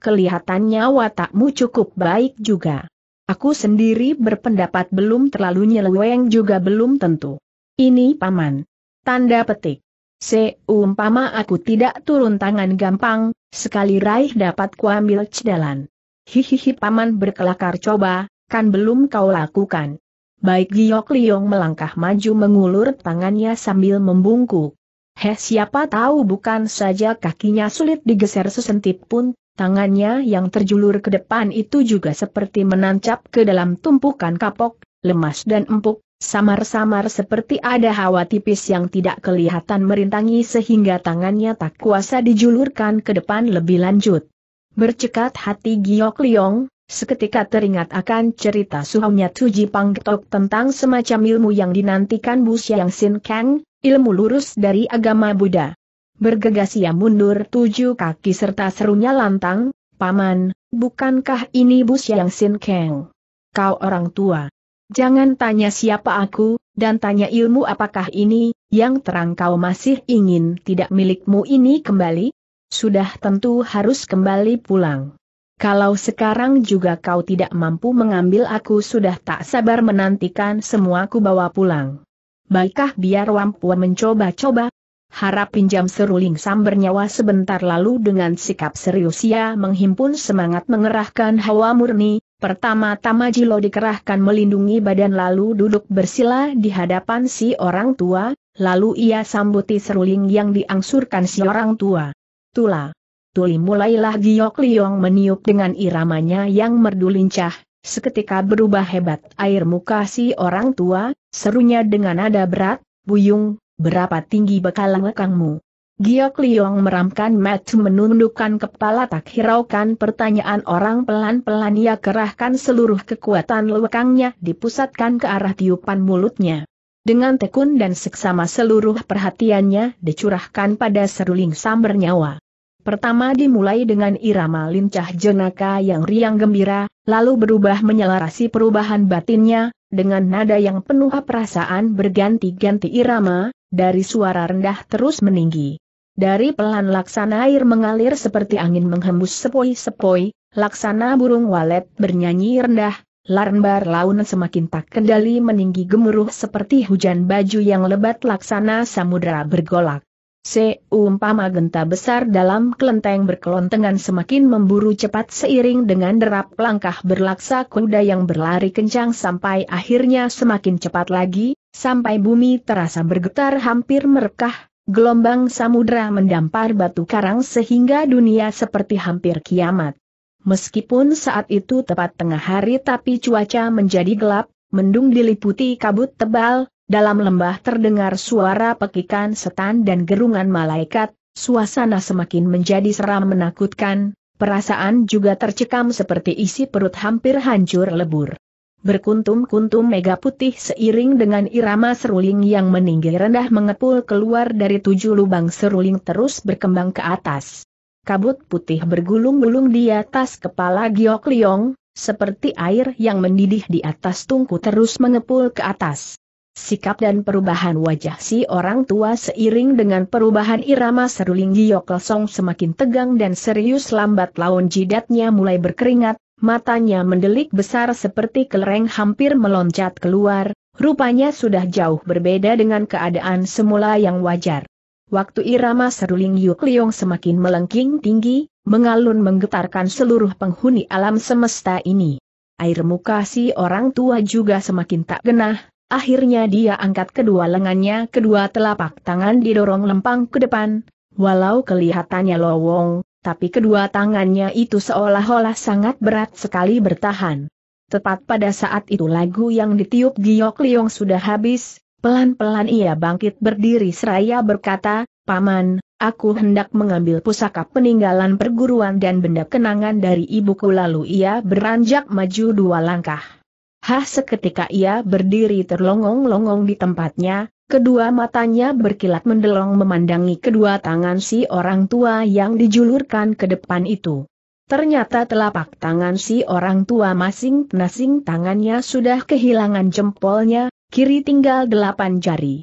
Kelihatannya watakmu cukup baik juga. Aku sendiri berpendapat belum terlalu nyeleweng juga belum tentu. Ini paman. Tanda petik. Seumpama aku tidak turun tangan gampang, sekali raih dapat kuambil cedalan. Hihihi paman berkelakar coba, kan belum kau lakukan. Baik Giok Liong melangkah maju mengulur tangannya sambil membungkuk. Heh siapa tahu bukan saja kakinya sulit digeser sesentip pun, tangannya yang terjulur ke depan itu juga seperti menancap ke dalam tumpukan kapok, lemas dan empuk, samar-samar seperti ada hawa tipis yang tidak kelihatan merintangi sehingga tangannya tak kuasa dijulurkan ke depan lebih lanjut. Bercekat hati Giok Liong, seketika teringat akan cerita suhunya Tuji Pangtok tentang semacam ilmu yang dinantikan Bu Yang Sin Kang, ilmu lurus dari agama Buddha. Bergegas ia mundur tujuh kaki serta serunya lantang, Paman, bukankah ini Bu Yang Sin Kang? Kau orang tua. Jangan tanya siapa aku, dan tanya ilmu apakah ini, yang terang kau masih ingin tidak milikmu ini kembali? sudah tentu harus kembali pulang. Kalau sekarang juga kau tidak mampu mengambil aku sudah tak sabar menantikan semua ku bawa pulang. Baiklah biar Wampuan mencoba-coba. Harap pinjam seruling sam bernyawa sebentar lalu dengan sikap serius ia menghimpun semangat mengerahkan hawa murni, pertama-tama Jilo dikerahkan melindungi badan lalu duduk bersila di hadapan si orang tua, lalu ia sambuti seruling yang diangsurkan si orang tua. Tula. Tuli mulailah Giok Liong meniup dengan iramanya yang merdu lincah, seketika berubah hebat air muka si orang tua, serunya dengan nada berat, Buyung, berapa tinggi bekal lekangmu? Giok Liong meramkan mat menundukkan kepala tak hiraukan pertanyaan orang pelan-pelan ia kerahkan seluruh kekuatan lekangnya dipusatkan ke arah tiupan mulutnya. Dengan tekun dan seksama seluruh perhatiannya dicurahkan pada seruling sambernyawa. nyawa. Pertama dimulai dengan irama lincah jenaka yang riang gembira, lalu berubah menyelarasi perubahan batinnya, dengan nada yang penuh perasaan berganti-ganti irama, dari suara rendah terus meninggi. Dari pelan laksana air mengalir seperti angin menghembus sepoi-sepoi, laksana burung walet bernyanyi rendah, larnbar laun semakin tak kendali meninggi gemuruh seperti hujan baju yang lebat laksana samudera bergolak. Seumpama genta besar dalam kelenteng berkelontengan semakin memburu cepat seiring dengan derap langkah berlaksa kuda yang berlari kencang sampai akhirnya semakin cepat lagi, sampai bumi terasa bergetar hampir merekah, gelombang samudera mendampar batu karang sehingga dunia seperti hampir kiamat. Meskipun saat itu tepat tengah hari tapi cuaca menjadi gelap, mendung diliputi kabut tebal, dalam lembah terdengar suara pekikan setan dan gerungan malaikat, suasana semakin menjadi seram menakutkan, perasaan juga tercekam seperti isi perut hampir hancur lebur. Berkuntum-kuntum mega putih seiring dengan irama seruling yang meninggi rendah mengepul keluar dari tujuh lubang seruling terus berkembang ke atas. Kabut putih bergulung-gulung di atas kepala Giok Liong, seperti air yang mendidih di atas tungku terus mengepul ke atas. Sikap dan perubahan wajah si orang tua seiring dengan perubahan irama seruling giok Kosong semakin tegang dan serius lambat laun jidatnya mulai berkeringat, matanya mendelik besar seperti kelereng hampir meloncat keluar, rupanya sudah jauh berbeda dengan keadaan semula yang wajar. Waktu irama seruling Yuk Liong semakin melengking tinggi, mengalun menggetarkan seluruh penghuni alam semesta ini. Air muka si orang tua juga semakin tak genah, Akhirnya dia angkat kedua lengannya, kedua telapak tangan didorong lempang ke depan, walau kelihatannya lowong, tapi kedua tangannya itu seolah-olah sangat berat sekali bertahan. Tepat pada saat itu lagu yang ditiup Giok Liong sudah habis, pelan-pelan ia bangkit berdiri seraya berkata, Paman, aku hendak mengambil pusaka peninggalan perguruan dan benda kenangan dari ibuku lalu ia beranjak maju dua langkah. Hah seketika ia berdiri terlongong-longong di tempatnya, kedua matanya berkilat mendelong memandangi kedua tangan si orang tua yang dijulurkan ke depan itu. Ternyata telapak tangan si orang tua masing-masing tangannya sudah kehilangan jempolnya, kiri tinggal delapan jari.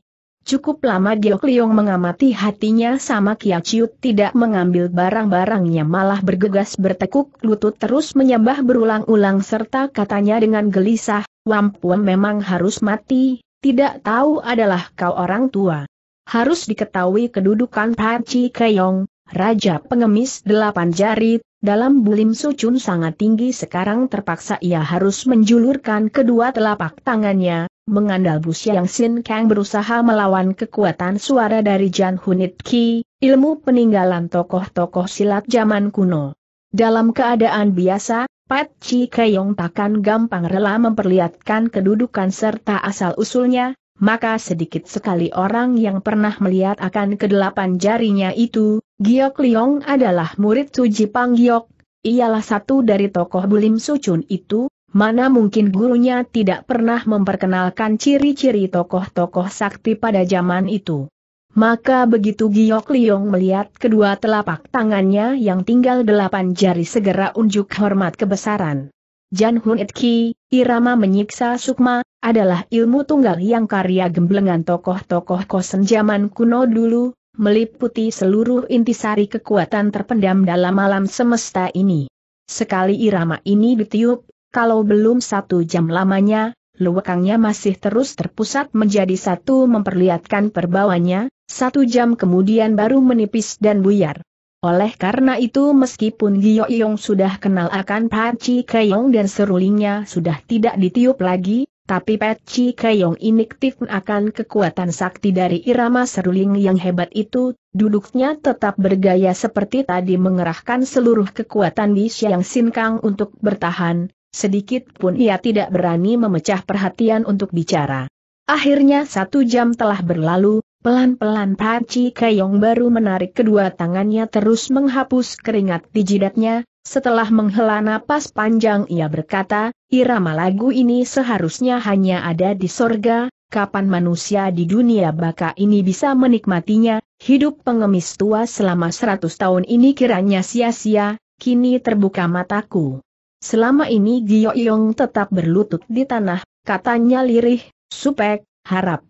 Cukup lama Giokliong mengamati hatinya sama Kia Kiaciut tidak mengambil barang-barangnya malah bergegas bertekuk lutut terus menyembah berulang-ulang serta katanya dengan gelisah, Wampuan memang harus mati, tidak tahu adalah kau orang tua. Harus diketahui kedudukan Paci Keyong, Raja Pengemis Delapan Jari, dalam bulim sucun sangat tinggi sekarang terpaksa ia harus menjulurkan kedua telapak tangannya, Mengandal Bu Siang Sin Kang berusaha melawan kekuatan suara dari Jan Hunit Ki, ilmu peninggalan tokoh-tokoh silat zaman kuno. Dalam keadaan biasa, Pat Chi Keyong takkan gampang rela memperlihatkan kedudukan serta asal-usulnya, maka sedikit sekali orang yang pernah melihat akan kedelapan jarinya itu, Giok Liong adalah murid Suji Pang Giok, ialah satu dari tokoh Bulim Sucun itu, Mana mungkin gurunya tidak pernah memperkenalkan ciri-ciri tokoh-tokoh sakti pada zaman itu. Maka begitu Giok Liong melihat kedua telapak tangannya yang tinggal delapan jari segera unjuk hormat kebesaran. Jan Hun It Ki, irama menyiksa sukma, adalah ilmu tunggal yang karya gemblengan tokoh-tokoh kosen zaman kuno dulu, meliputi seluruh intisari kekuatan terpendam dalam alam semesta ini. Sekali irama ini ditiup, kalau belum satu jam lamanya, lewekangnya masih terus terpusat menjadi satu memperlihatkan perbawanya, satu jam kemudian baru menipis dan buyar. Oleh karena itu meskipun Gyo Yong sudah kenal akan Paci Keyong dan serulingnya sudah tidak ditiup lagi, tapi Paci Keyong iniktif akan kekuatan sakti dari irama seruling yang hebat itu, duduknya tetap bergaya seperti tadi mengerahkan seluruh kekuatan di Siang Kang untuk bertahan, Sedikit pun ia tidak berani memecah perhatian untuk bicara. Akhirnya satu jam telah berlalu, pelan-pelan Paci Kayong baru menarik kedua tangannya terus menghapus keringat di jidatnya, setelah menghela napas panjang ia berkata, irama lagu ini seharusnya hanya ada di sorga, kapan manusia di dunia baka ini bisa menikmatinya, hidup pengemis tua selama seratus tahun ini kiranya sia-sia, kini terbuka mataku. Selama ini Gio Yong tetap berlutut di tanah, katanya lirih, supek, harap.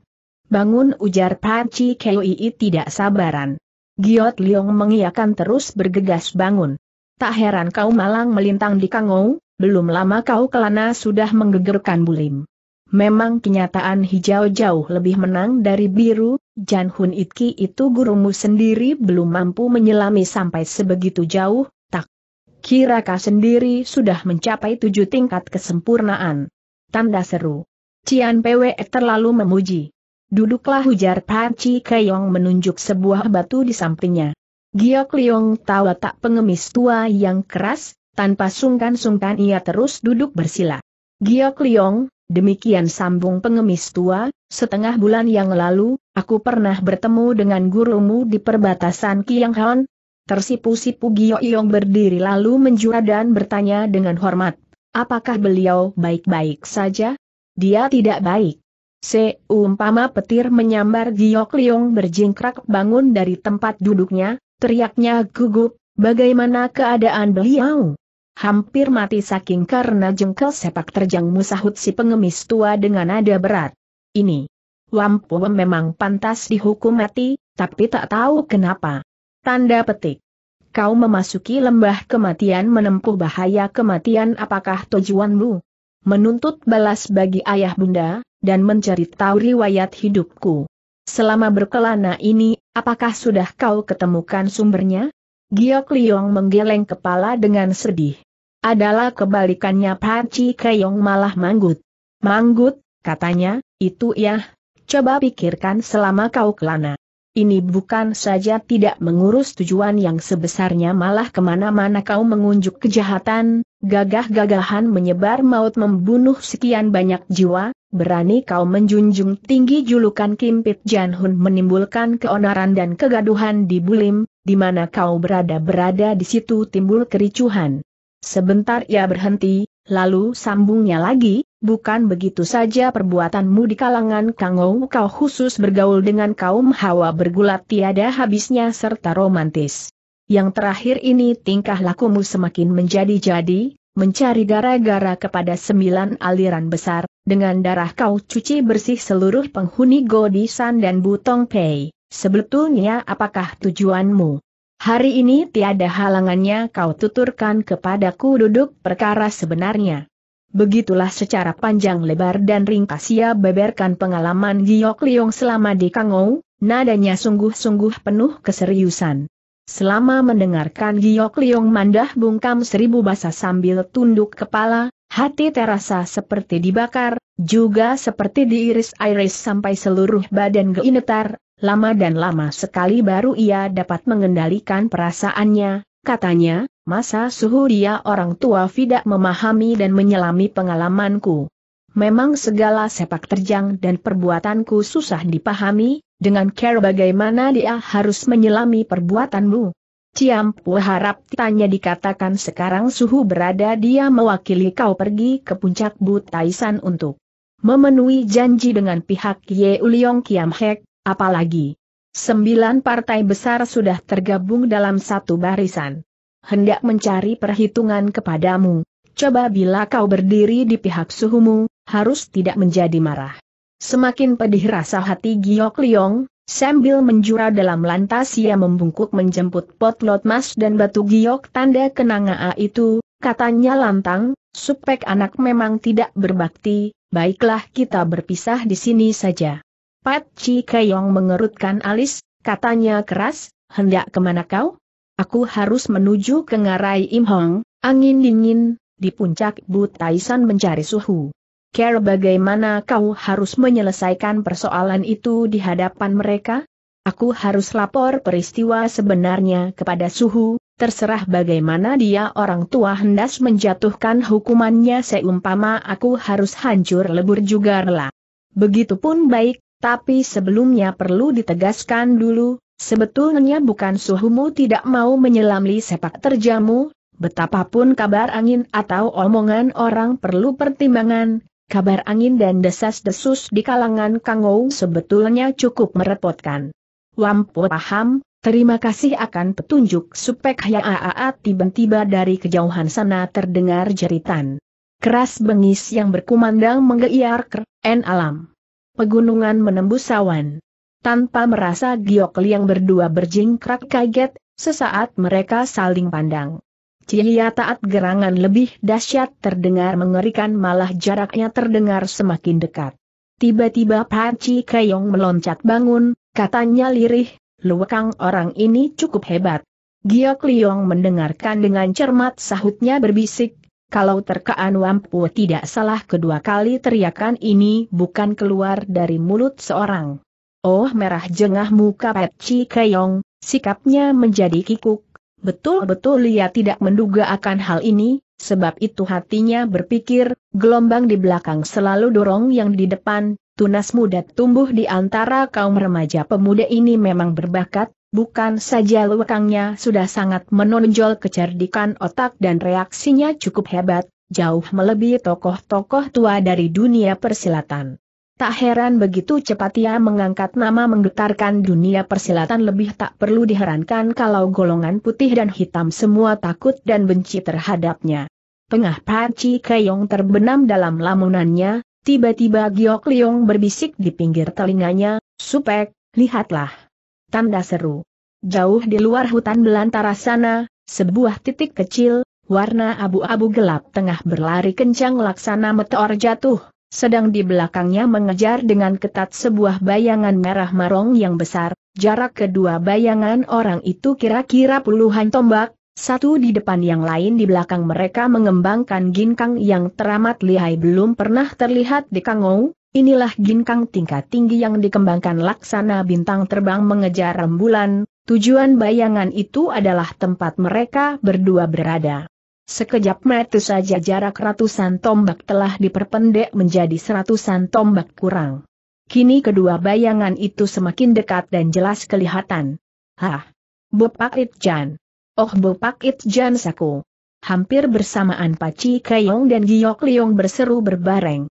Bangun ujar Panci Kui tidak sabaran. Giot Liong mengiakan terus bergegas bangun. Tak heran kau malang melintang di Kangou, belum lama kau kelana sudah menggegerkan bulim. Memang kenyataan hijau jauh lebih menang dari biru, Jan Hun Itki itu gurumu sendiri belum mampu menyelami sampai sebegitu jauh, Kiraka sendiri sudah mencapai tujuh tingkat kesempurnaan. Tanda seru. Cian Pwe terlalu memuji. Duduklah hujar Panci Keyong menunjuk sebuah batu di sampingnya. Giok Liong tawa tak pengemis tua yang keras, tanpa sungkan-sungkan ia terus duduk bersila. Giok Liong, demikian sambung pengemis tua, setengah bulan yang lalu, aku pernah bertemu dengan gurumu di perbatasan Kianghon, Tersipu-sipu Gioyong berdiri lalu menjura dan bertanya dengan hormat. Apakah beliau baik-baik saja? Dia tidak baik. Seumpama petir menyambar Giok Liung berjingkrak bangun dari tempat duduknya, teriaknya gugup, bagaimana keadaan beliau? Hampir mati saking karena jengkel sepak terjang musahut si pengemis tua dengan nada berat. Ini. Wampu memang pantas dihukum mati, tapi tak tahu kenapa. Tanda petik. Kau memasuki lembah kematian menempuh bahaya kematian apakah tujuanmu? Menuntut balas bagi ayah bunda, dan mencari tahu riwayat hidupku. Selama berkelana ini, apakah sudah kau ketemukan sumbernya? Giok Liong menggeleng kepala dengan sedih. Adalah kebalikannya Paci Keyong malah manggut. Manggut, katanya, itu ya, coba pikirkan selama kau kelana. Ini bukan saja tidak mengurus tujuan yang sebesarnya malah kemana-mana kau mengunjuk kejahatan, gagah-gagahan menyebar maut membunuh sekian banyak jiwa, berani kau menjunjung tinggi julukan Kimpit Janhun menimbulkan keonaran dan kegaduhan di Bulim, di mana kau berada-berada di situ timbul kericuhan. Sebentar ia berhenti, Lalu sambungnya lagi, bukan begitu saja perbuatanmu di kalangan Kangou kau khusus bergaul dengan kaum hawa bergulat tiada habisnya serta romantis. Yang terakhir ini tingkah lakumu semakin menjadi-jadi, mencari gara-gara kepada sembilan aliran besar, dengan darah kau cuci bersih seluruh penghuni Godisan dan Butong Pei. Sebetulnya apakah tujuanmu? Hari ini tiada halangannya kau tuturkan kepadaku duduk perkara sebenarnya. Begitulah secara panjang lebar dan ringkas ia beberkan pengalaman Giok Liong selama di Kangou, nadanya sungguh-sungguh penuh keseriusan. Selama mendengarkan Giok Liong mandah bungkam seribu basa sambil tunduk kepala, hati terasa seperti dibakar, juga seperti diiris-iris sampai seluruh badan geinetar, lama dan lama sekali baru ia dapat mengendalikan perasaannya, katanya, masa suhu dia orang tua tidak memahami dan menyelami pengalamanku. Memang segala sepak terjang dan perbuatanku susah dipahami, dengan care bagaimana dia harus menyelami perbuatanmu. Ciampu harap tanya dikatakan sekarang suhu berada dia mewakili kau pergi ke puncak Butaisan untuk memenuhi janji dengan pihak Ye Uliong Kiam Hek, Apalagi, sembilan partai besar sudah tergabung dalam satu barisan. Hendak mencari perhitungan kepadamu, coba bila kau berdiri di pihak suhumu, harus tidak menjadi marah. Semakin pedih rasa hati Giok Liong, Sambil menjura dalam lantas ia membungkuk menjemput potlot mas dan batu giok tanda kenanga A itu, katanya lantang, supek anak memang tidak berbakti, baiklah kita berpisah di sini saja. Pat Chi Keyong mengerutkan alis, katanya keras, hendak kemana kau? Aku harus menuju ke ngarai Im Hong, angin dingin, di puncak butaisan mencari suhu. Care bagaimana kau harus menyelesaikan persoalan itu di hadapan mereka? Aku harus lapor peristiwa sebenarnya kepada suhu, terserah bagaimana dia orang tua hendas menjatuhkan hukumannya seumpama aku harus hancur lebur juga rela. Begitupun baik, tapi sebelumnya perlu ditegaskan dulu, sebetulnya bukan suhumu tidak mau menyelami sepak terjamu, betapapun kabar angin atau omongan orang perlu pertimbangan, kabar angin dan desas-desus di kalangan Kangou sebetulnya cukup merepotkan. Wampu paham, terima kasih akan petunjuk supek Yaa tiba-tiba dari kejauhan sana terdengar jeritan. Keras bengis yang berkumandang menggeiar ker, en alam pegunungan menembus awan. Tanpa merasa Giok Liang berdua berjingkrak kaget, sesaat mereka saling pandang. Cihia taat gerangan lebih dahsyat terdengar mengerikan malah jaraknya terdengar semakin dekat. Tiba-tiba Paci Keyong meloncat bangun, katanya lirih, luwekang orang ini cukup hebat. Giok Liong mendengarkan dengan cermat sahutnya berbisik, kalau terkaan Wampu tidak salah kedua kali teriakan ini bukan keluar dari mulut seorang. Oh merah jengah muka Peci Keyong, sikapnya menjadi kikuk. Betul-betul ia tidak menduga akan hal ini, sebab itu hatinya berpikir, gelombang di belakang selalu dorong yang di depan, tunas muda tumbuh di antara kaum remaja pemuda ini memang berbakat, Bukan saja lekangnya sudah sangat menonjol kecerdikan otak dan reaksinya cukup hebat, jauh melebihi tokoh-tokoh tua dari dunia persilatan. Tak heran begitu cepat ia mengangkat nama menggetarkan dunia persilatan lebih tak perlu diherankan kalau golongan putih dan hitam semua takut dan benci terhadapnya. Tengah panci Keyong terbenam dalam lamunannya, tiba-tiba Giok Liong berbisik di pinggir telinganya, Supek, lihatlah tanda seru. Jauh di luar hutan belantara sana, sebuah titik kecil, warna abu-abu gelap tengah berlari kencang laksana meteor jatuh, sedang di belakangnya mengejar dengan ketat sebuah bayangan merah marong yang besar, jarak kedua bayangan orang itu kira-kira puluhan tombak, satu di depan yang lain di belakang mereka mengembangkan ginkang yang teramat lihai belum pernah terlihat di Kangou, Inilah ginkang tingkat tinggi yang dikembangkan laksana bintang terbang mengejar rembulan, tujuan bayangan itu adalah tempat mereka berdua berada. Sekejap mata saja jarak ratusan tombak telah diperpendek menjadi seratusan tombak kurang. Kini kedua bayangan itu semakin dekat dan jelas kelihatan. Hah! Bopak Itjan! Oh Bopak Itjan Saku! Hampir bersamaan Paci Kayong dan Giok Liong berseru berbareng.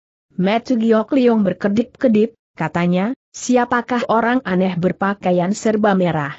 Metu Giok Liong berkedip-kedip, katanya, siapakah orang aneh berpakaian serba merah?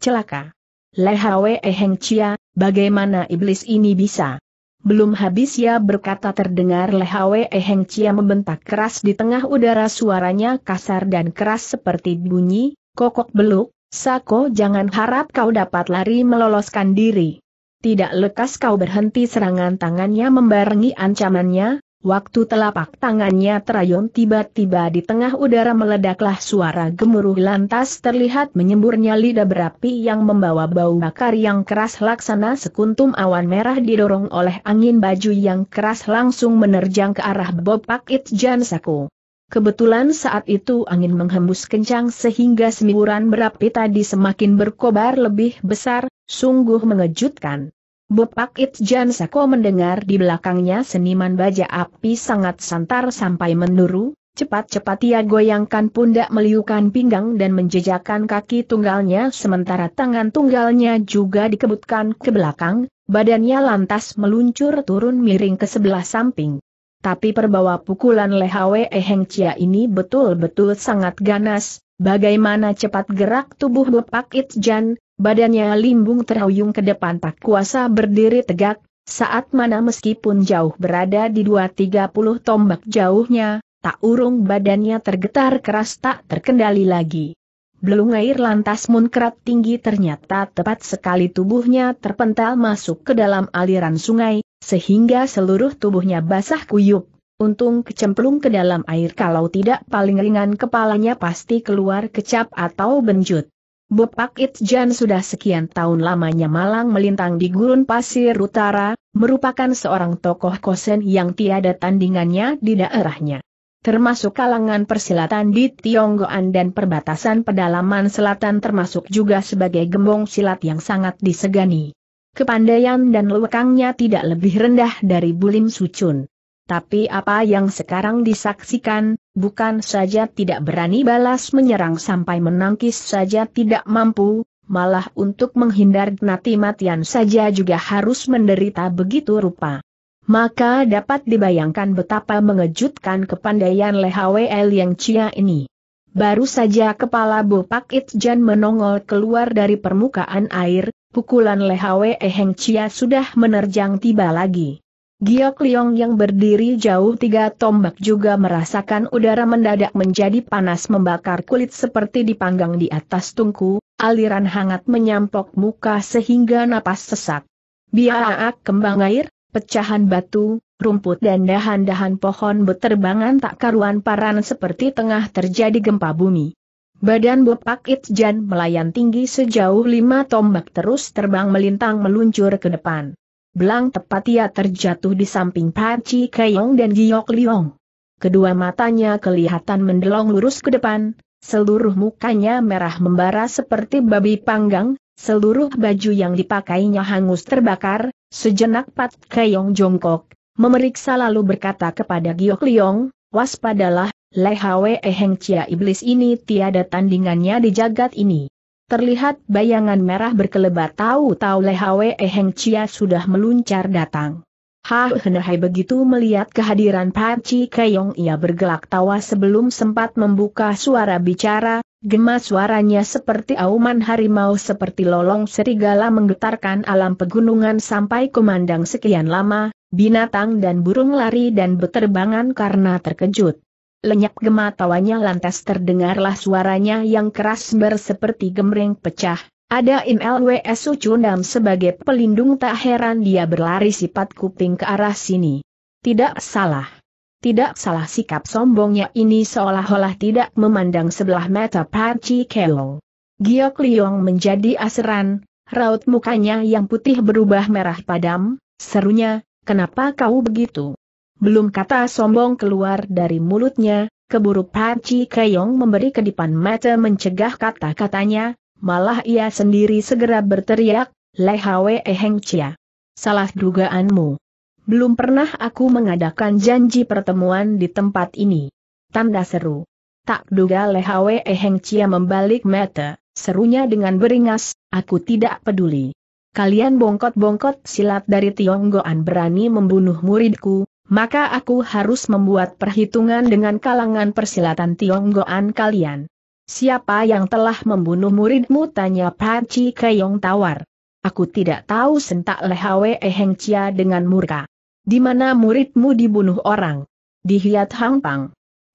Celaka. Lehawe Eheng Chia, bagaimana iblis ini bisa? Belum habis ya berkata terdengar Lehawe Eheng Chia membentak keras di tengah udara suaranya kasar dan keras seperti bunyi, kokok beluk, Sako jangan harap kau dapat lari meloloskan diri. Tidak lekas kau berhenti serangan tangannya membarengi ancamannya, Waktu telapak tangannya terayun tiba-tiba di tengah udara meledaklah suara gemuruh lantas terlihat menyemburnya lidah berapi yang membawa bau bakar yang keras laksana sekuntum awan merah didorong oleh angin baju yang keras langsung menerjang ke arah Bopak Itjan Saku. Kebetulan saat itu angin menghembus kencang sehingga semburan berapi tadi semakin berkobar lebih besar, sungguh mengejutkan. Bepak Itjan Sako mendengar di belakangnya seniman baja api sangat santar sampai menuru, cepat-cepat ia goyangkan pundak meliukan pinggang dan menjejakan kaki tunggalnya sementara tangan tunggalnya juga dikebutkan ke belakang, badannya lantas meluncur turun miring ke sebelah samping. Tapi perbawa pukulan Lehawe Eheng Chia ini betul-betul sangat ganas, Bagaimana cepat gerak tubuh Bepak Itjan, badannya limbung terhuyung ke depan tak kuasa berdiri tegak, saat mana meskipun jauh berada di dua tiga puluh tombak jauhnya, tak urung badannya tergetar keras tak terkendali lagi. Belung air lantas munkrat tinggi ternyata tepat sekali tubuhnya terpental masuk ke dalam aliran sungai, sehingga seluruh tubuhnya basah kuyup. Untung kecemplung ke dalam air kalau tidak paling ringan kepalanya pasti keluar kecap atau benjut. Bepak Itjan sudah sekian tahun lamanya malang melintang di gurun pasir utara, merupakan seorang tokoh kosen yang tiada tandingannya di daerahnya. Termasuk kalangan persilatan di Tionggoan dan perbatasan pedalaman selatan termasuk juga sebagai gembong silat yang sangat disegani. Kepandaian dan lewekangnya tidak lebih rendah dari Bulim Sucun tapi apa yang sekarang disaksikan, bukan saja tidak berani balas menyerang sampai menangkis saja tidak mampu, malah untuk menghindar nanti matian saja juga harus menderita begitu rupa. Maka dapat dibayangkan betapa mengejutkan kepandaian LHWL yang Cia ini. Baru saja kepala Bopak Itjan menongol keluar dari permukaan air, pukulan LHWE yang Cia sudah menerjang tiba lagi. Giok Liong yang berdiri jauh tiga tombak juga merasakan udara mendadak menjadi panas membakar kulit seperti dipanggang di atas tungku, aliran hangat menyampok muka sehingga napas sesak. Biaak kembang air, pecahan batu, rumput dan dahan-dahan pohon beterbangan tak karuan paran seperti tengah terjadi gempa bumi. Badan Bopak Itjan melayang tinggi sejauh lima tombak terus terbang melintang meluncur ke depan belang tepat ia terjatuh di samping Paci Keong dan Giok Liong. Kedua matanya kelihatan mendelong lurus ke depan, seluruh mukanya merah membara seperti babi panggang, seluruh baju yang dipakainya hangus terbakar, sejenak Pat Keong jongkok, memeriksa lalu berkata kepada Giok Liong, waspadalah, lehawe eheng Cia Iblis ini tiada tandingannya di jagat ini. Terlihat bayangan merah berkelebat tahu-tahu lehawe Heng Chia sudah meluncar datang. Hahenhai begitu melihat kehadiran Paci Kayong ia bergelak tawa sebelum sempat membuka suara bicara, gemas suaranya seperti auman harimau seperti lolong serigala menggetarkan alam pegunungan sampai kumandang sekian lama, binatang dan burung lari dan beterbangan karena terkejut. Lenyap gema tawanya lantas terdengarlah suaranya yang keras berseperti gemreng pecah. Ada Im LWS Cundam sebagai pelindung tak heran dia berlari sifat kuping ke arah sini. Tidak salah. Tidak salah sikap sombongnya ini seolah-olah tidak memandang sebelah mata Pachi Kelo. Giok Liong menjadi aseran, raut mukanya yang putih berubah merah padam, serunya, kenapa kau begitu? Belum kata sombong keluar dari mulutnya, keburu Panci Keyong memberi kedipan mata mencegah kata-katanya, malah ia sendiri segera berteriak, Lehawe Eheng Chia. Salah dugaanmu. Belum pernah aku mengadakan janji pertemuan di tempat ini. Tanda seru. Tak duga Lehawe Eheng Chia membalik mata, serunya dengan beringas, aku tidak peduli. Kalian bongkot-bongkot silat dari Tionggoan berani membunuh muridku, maka aku harus membuat perhitungan dengan kalangan persilatan Tionggoan kalian. Siapa yang telah membunuh muridmu? Tanya Panji Keyong tawar. Aku tidak tahu sentak Lehawe Eheng Chia dengan murka. Di mana muridmu dibunuh orang? Di Hiat Hang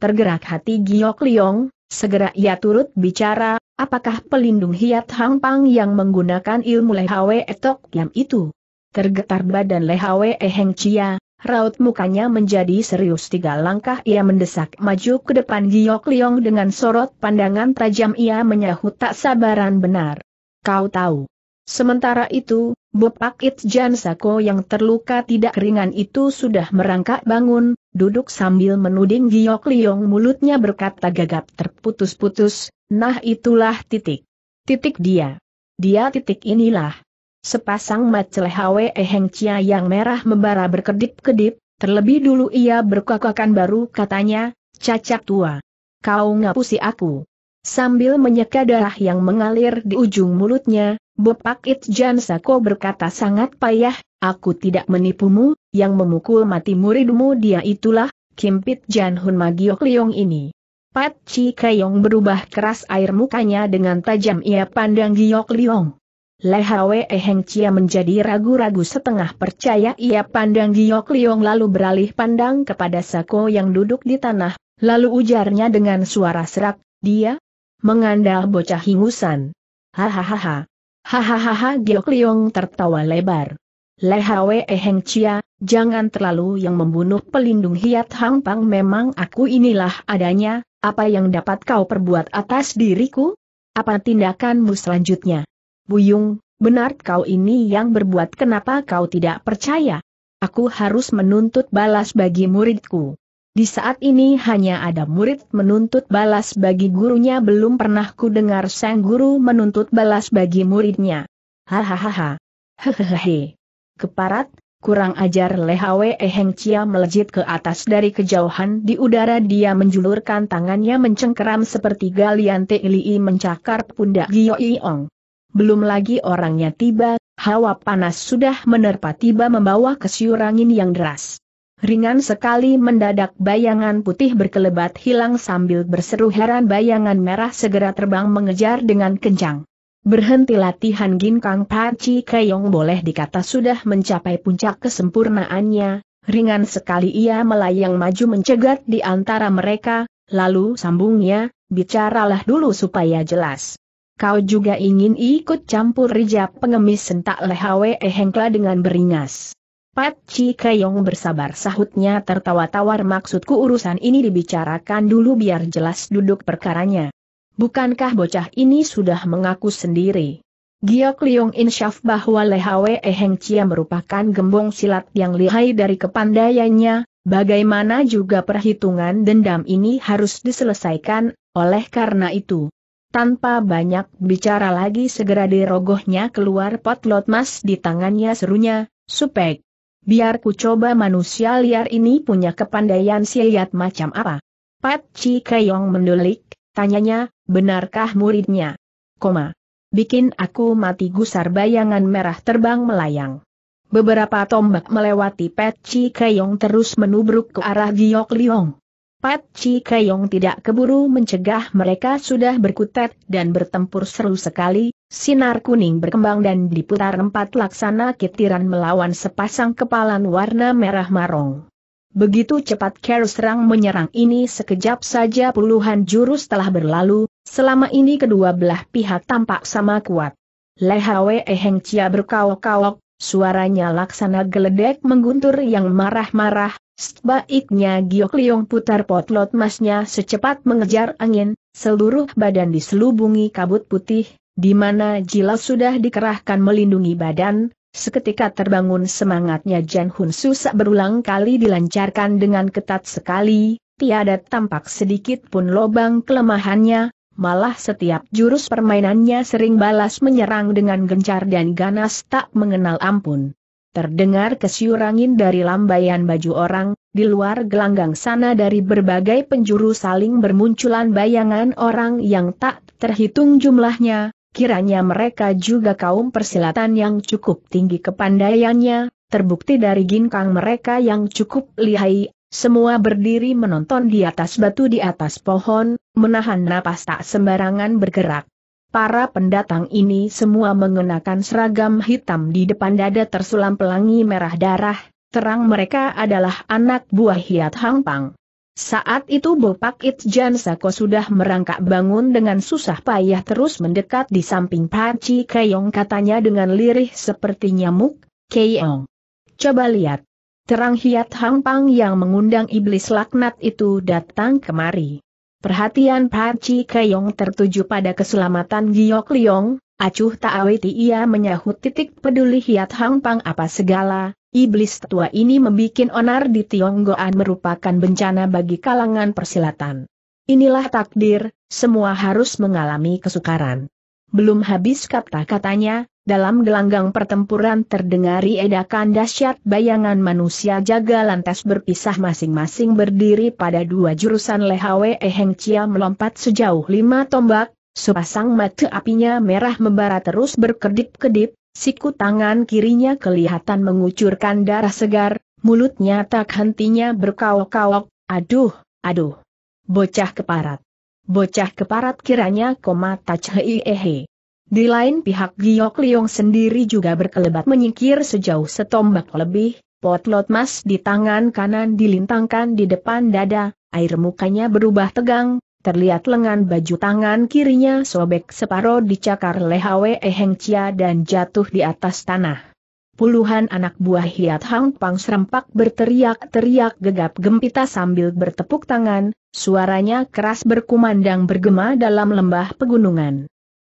Tergerak hati Giok Liong, segera ia turut bicara, apakah pelindung Hiat Hang yang menggunakan ilmu Lehawe Etok Yam itu? Tergetar badan Lehawe Eheng Chia, Raut mukanya menjadi serius tiga langkah ia mendesak maju ke depan Giok Liong dengan sorot pandangan tajam ia menyahut tak sabaran benar. Kau tahu. Sementara itu, Bupak Itjan Sako yang terluka tidak ringan itu sudah merangkak bangun, duduk sambil menuding Giok Liong mulutnya berkata gagap terputus-putus, nah itulah titik. Titik dia. Dia titik inilah. Sepasang macelah hawe eheng cia yang merah membara berkedip-kedip, terlebih dulu ia berkakakan baru katanya, cacak tua. Kau ngapusi aku. Sambil menyeka darah yang mengalir di ujung mulutnya, Bepak Itjan Sako berkata sangat payah, aku tidak menipumu, yang memukul mati muridmu dia itulah, Kimpit Jan Hun Magiok Liong ini. Pat Chi Kayong berubah keras air mukanya dengan tajam ia pandang Giok Liong. Le Hwe Chia menjadi ragu-ragu setengah percaya ia pandang Giok Liong lalu beralih pandang kepada Sako yang duduk di tanah, lalu ujarnya dengan suara serak, dia mengandal bocah hingusan. Hahaha. Hahaha Giok Liong tertawa lebar. Le Hwe Chia, jangan terlalu yang membunuh pelindung Hiat Hang Pang memang aku inilah adanya, apa yang dapat kau perbuat atas diriku? Apa tindakanmu selanjutnya? Buyung, benar kau ini yang berbuat kenapa kau tidak percaya? Aku harus menuntut balas bagi muridku. Di saat ini hanya ada murid menuntut balas bagi gurunya belum pernah ku dengar sang guru menuntut balas bagi muridnya. Hahaha. Hehehe. Keparat, kurang ajar Lehawe Eheng Cia melejit ke atas dari kejauhan di udara dia menjulurkan tangannya mencengkeram seperti galian Teilii mencakar pundak Gioi Iong belum lagi orangnya tiba, hawa panas sudah menerpa tiba membawa kesyurangin yang deras. Ringan sekali mendadak bayangan putih berkelebat hilang sambil berseru heran bayangan merah segera terbang mengejar dengan kencang. Berhenti latihan Ginkang Paci keong boleh dikata sudah mencapai puncak kesempurnaannya, ringan sekali ia melayang maju mencegat di antara mereka, lalu sambungnya, bicaralah dulu supaya jelas kau juga ingin ikut campur rijab pengemis sentak lehawe ehengkla dengan beringas. Pat Chi Keyong bersabar sahutnya tertawa tawar maksudku urusan ini dibicarakan dulu biar jelas duduk perkaranya. Bukankah bocah ini sudah mengaku sendiri? Giok Liong insyaf bahwa Lehawe Eheng Chia merupakan gembong silat yang lihai dari kepandaiannya, bagaimana juga perhitungan dendam ini harus diselesaikan, oleh karena itu, tanpa banyak bicara lagi segera dirogohnya keluar potlot mas di tangannya serunya, supek. Biar ku coba manusia liar ini punya kepandaian siat macam apa. Pat Chi Keyong mendelik, tanyanya, benarkah muridnya? Koma. Bikin aku mati gusar bayangan merah terbang melayang. Beberapa tombak melewati Pat Chi Keyong terus menubruk ke arah Giok Liong. Pat Chi Keyong tidak keburu mencegah mereka sudah berkutat dan bertempur seru sekali, sinar kuning berkembang dan diputar empat laksana kitiran melawan sepasang kepalan warna merah marong. Begitu cepat Ker serang menyerang ini sekejap saja puluhan jurus telah berlalu, selama ini kedua belah pihak tampak sama kuat. Lehawe Eheng Chia berkaok-kaok, Suaranya laksana geledek mengguntur yang marah-marah, sebaiknya Giok Liong putar potlot masnya secepat mengejar angin, seluruh badan diselubungi kabut putih, di mana jilat sudah dikerahkan melindungi badan, seketika terbangun semangatnya Jan Hun Susak berulang kali dilancarkan dengan ketat sekali, tiada tampak sedikit pun lobang kelemahannya, malah setiap jurus permainannya sering balas menyerang dengan gencar dan ganas tak mengenal ampun. Terdengar kesyurangin dari lambaian baju orang, di luar gelanggang sana dari berbagai penjuru saling bermunculan bayangan orang yang tak terhitung jumlahnya, kiranya mereka juga kaum persilatan yang cukup tinggi kepandaiannya, terbukti dari ginkang mereka yang cukup lihai, semua berdiri menonton di atas batu di atas pohon, menahan napas tak sembarangan bergerak. Para pendatang ini semua mengenakan seragam hitam di depan dada tersulam pelangi merah darah, terang mereka adalah anak buah Hiat Hangpang. Saat itu Bopak Itjan Sako sudah merangkak bangun dengan susah payah terus mendekat di samping Paci Keong katanya dengan lirih seperti nyamuk, Keong. Coba lihat, Terang Hiat Hang Pang yang mengundang iblis laknat itu datang kemari. Perhatian Paci Keyong tertuju pada keselamatan Giok Liong, acuh tak aweti ia menyahut titik peduli Hiat Hang Pang apa segala, iblis tua ini membuat onar di Tionggoan merupakan bencana bagi kalangan persilatan. Inilah takdir, semua harus mengalami kesukaran. Belum habis kata-katanya, dalam gelanggang pertempuran terdengari edakan dahsyat bayangan manusia jaga lantas berpisah masing-masing berdiri pada dua jurusan Lehawe Eheng Cia melompat sejauh lima tombak, sepasang mata apinya merah membara terus berkedip-kedip, siku tangan kirinya kelihatan mengucurkan darah segar, mulutnya tak hentinya berkawok-kawok, aduh, aduh. Bocah keparat. Bocah keparat kiranya koma tachhei ehe. Di lain pihak Giok Liong sendiri juga berkelebat menyingkir sejauh setombak lebih, potlot mas di tangan kanan dilintangkan di depan dada, air mukanya berubah tegang, terlihat lengan baju tangan kirinya sobek separoh dicakar lehawe Eheng Cia dan jatuh di atas tanah. Puluhan anak buah Hiat Hang Pang serempak berteriak-teriak gegap gempita sambil bertepuk tangan, suaranya keras berkumandang bergema dalam lembah pegunungan.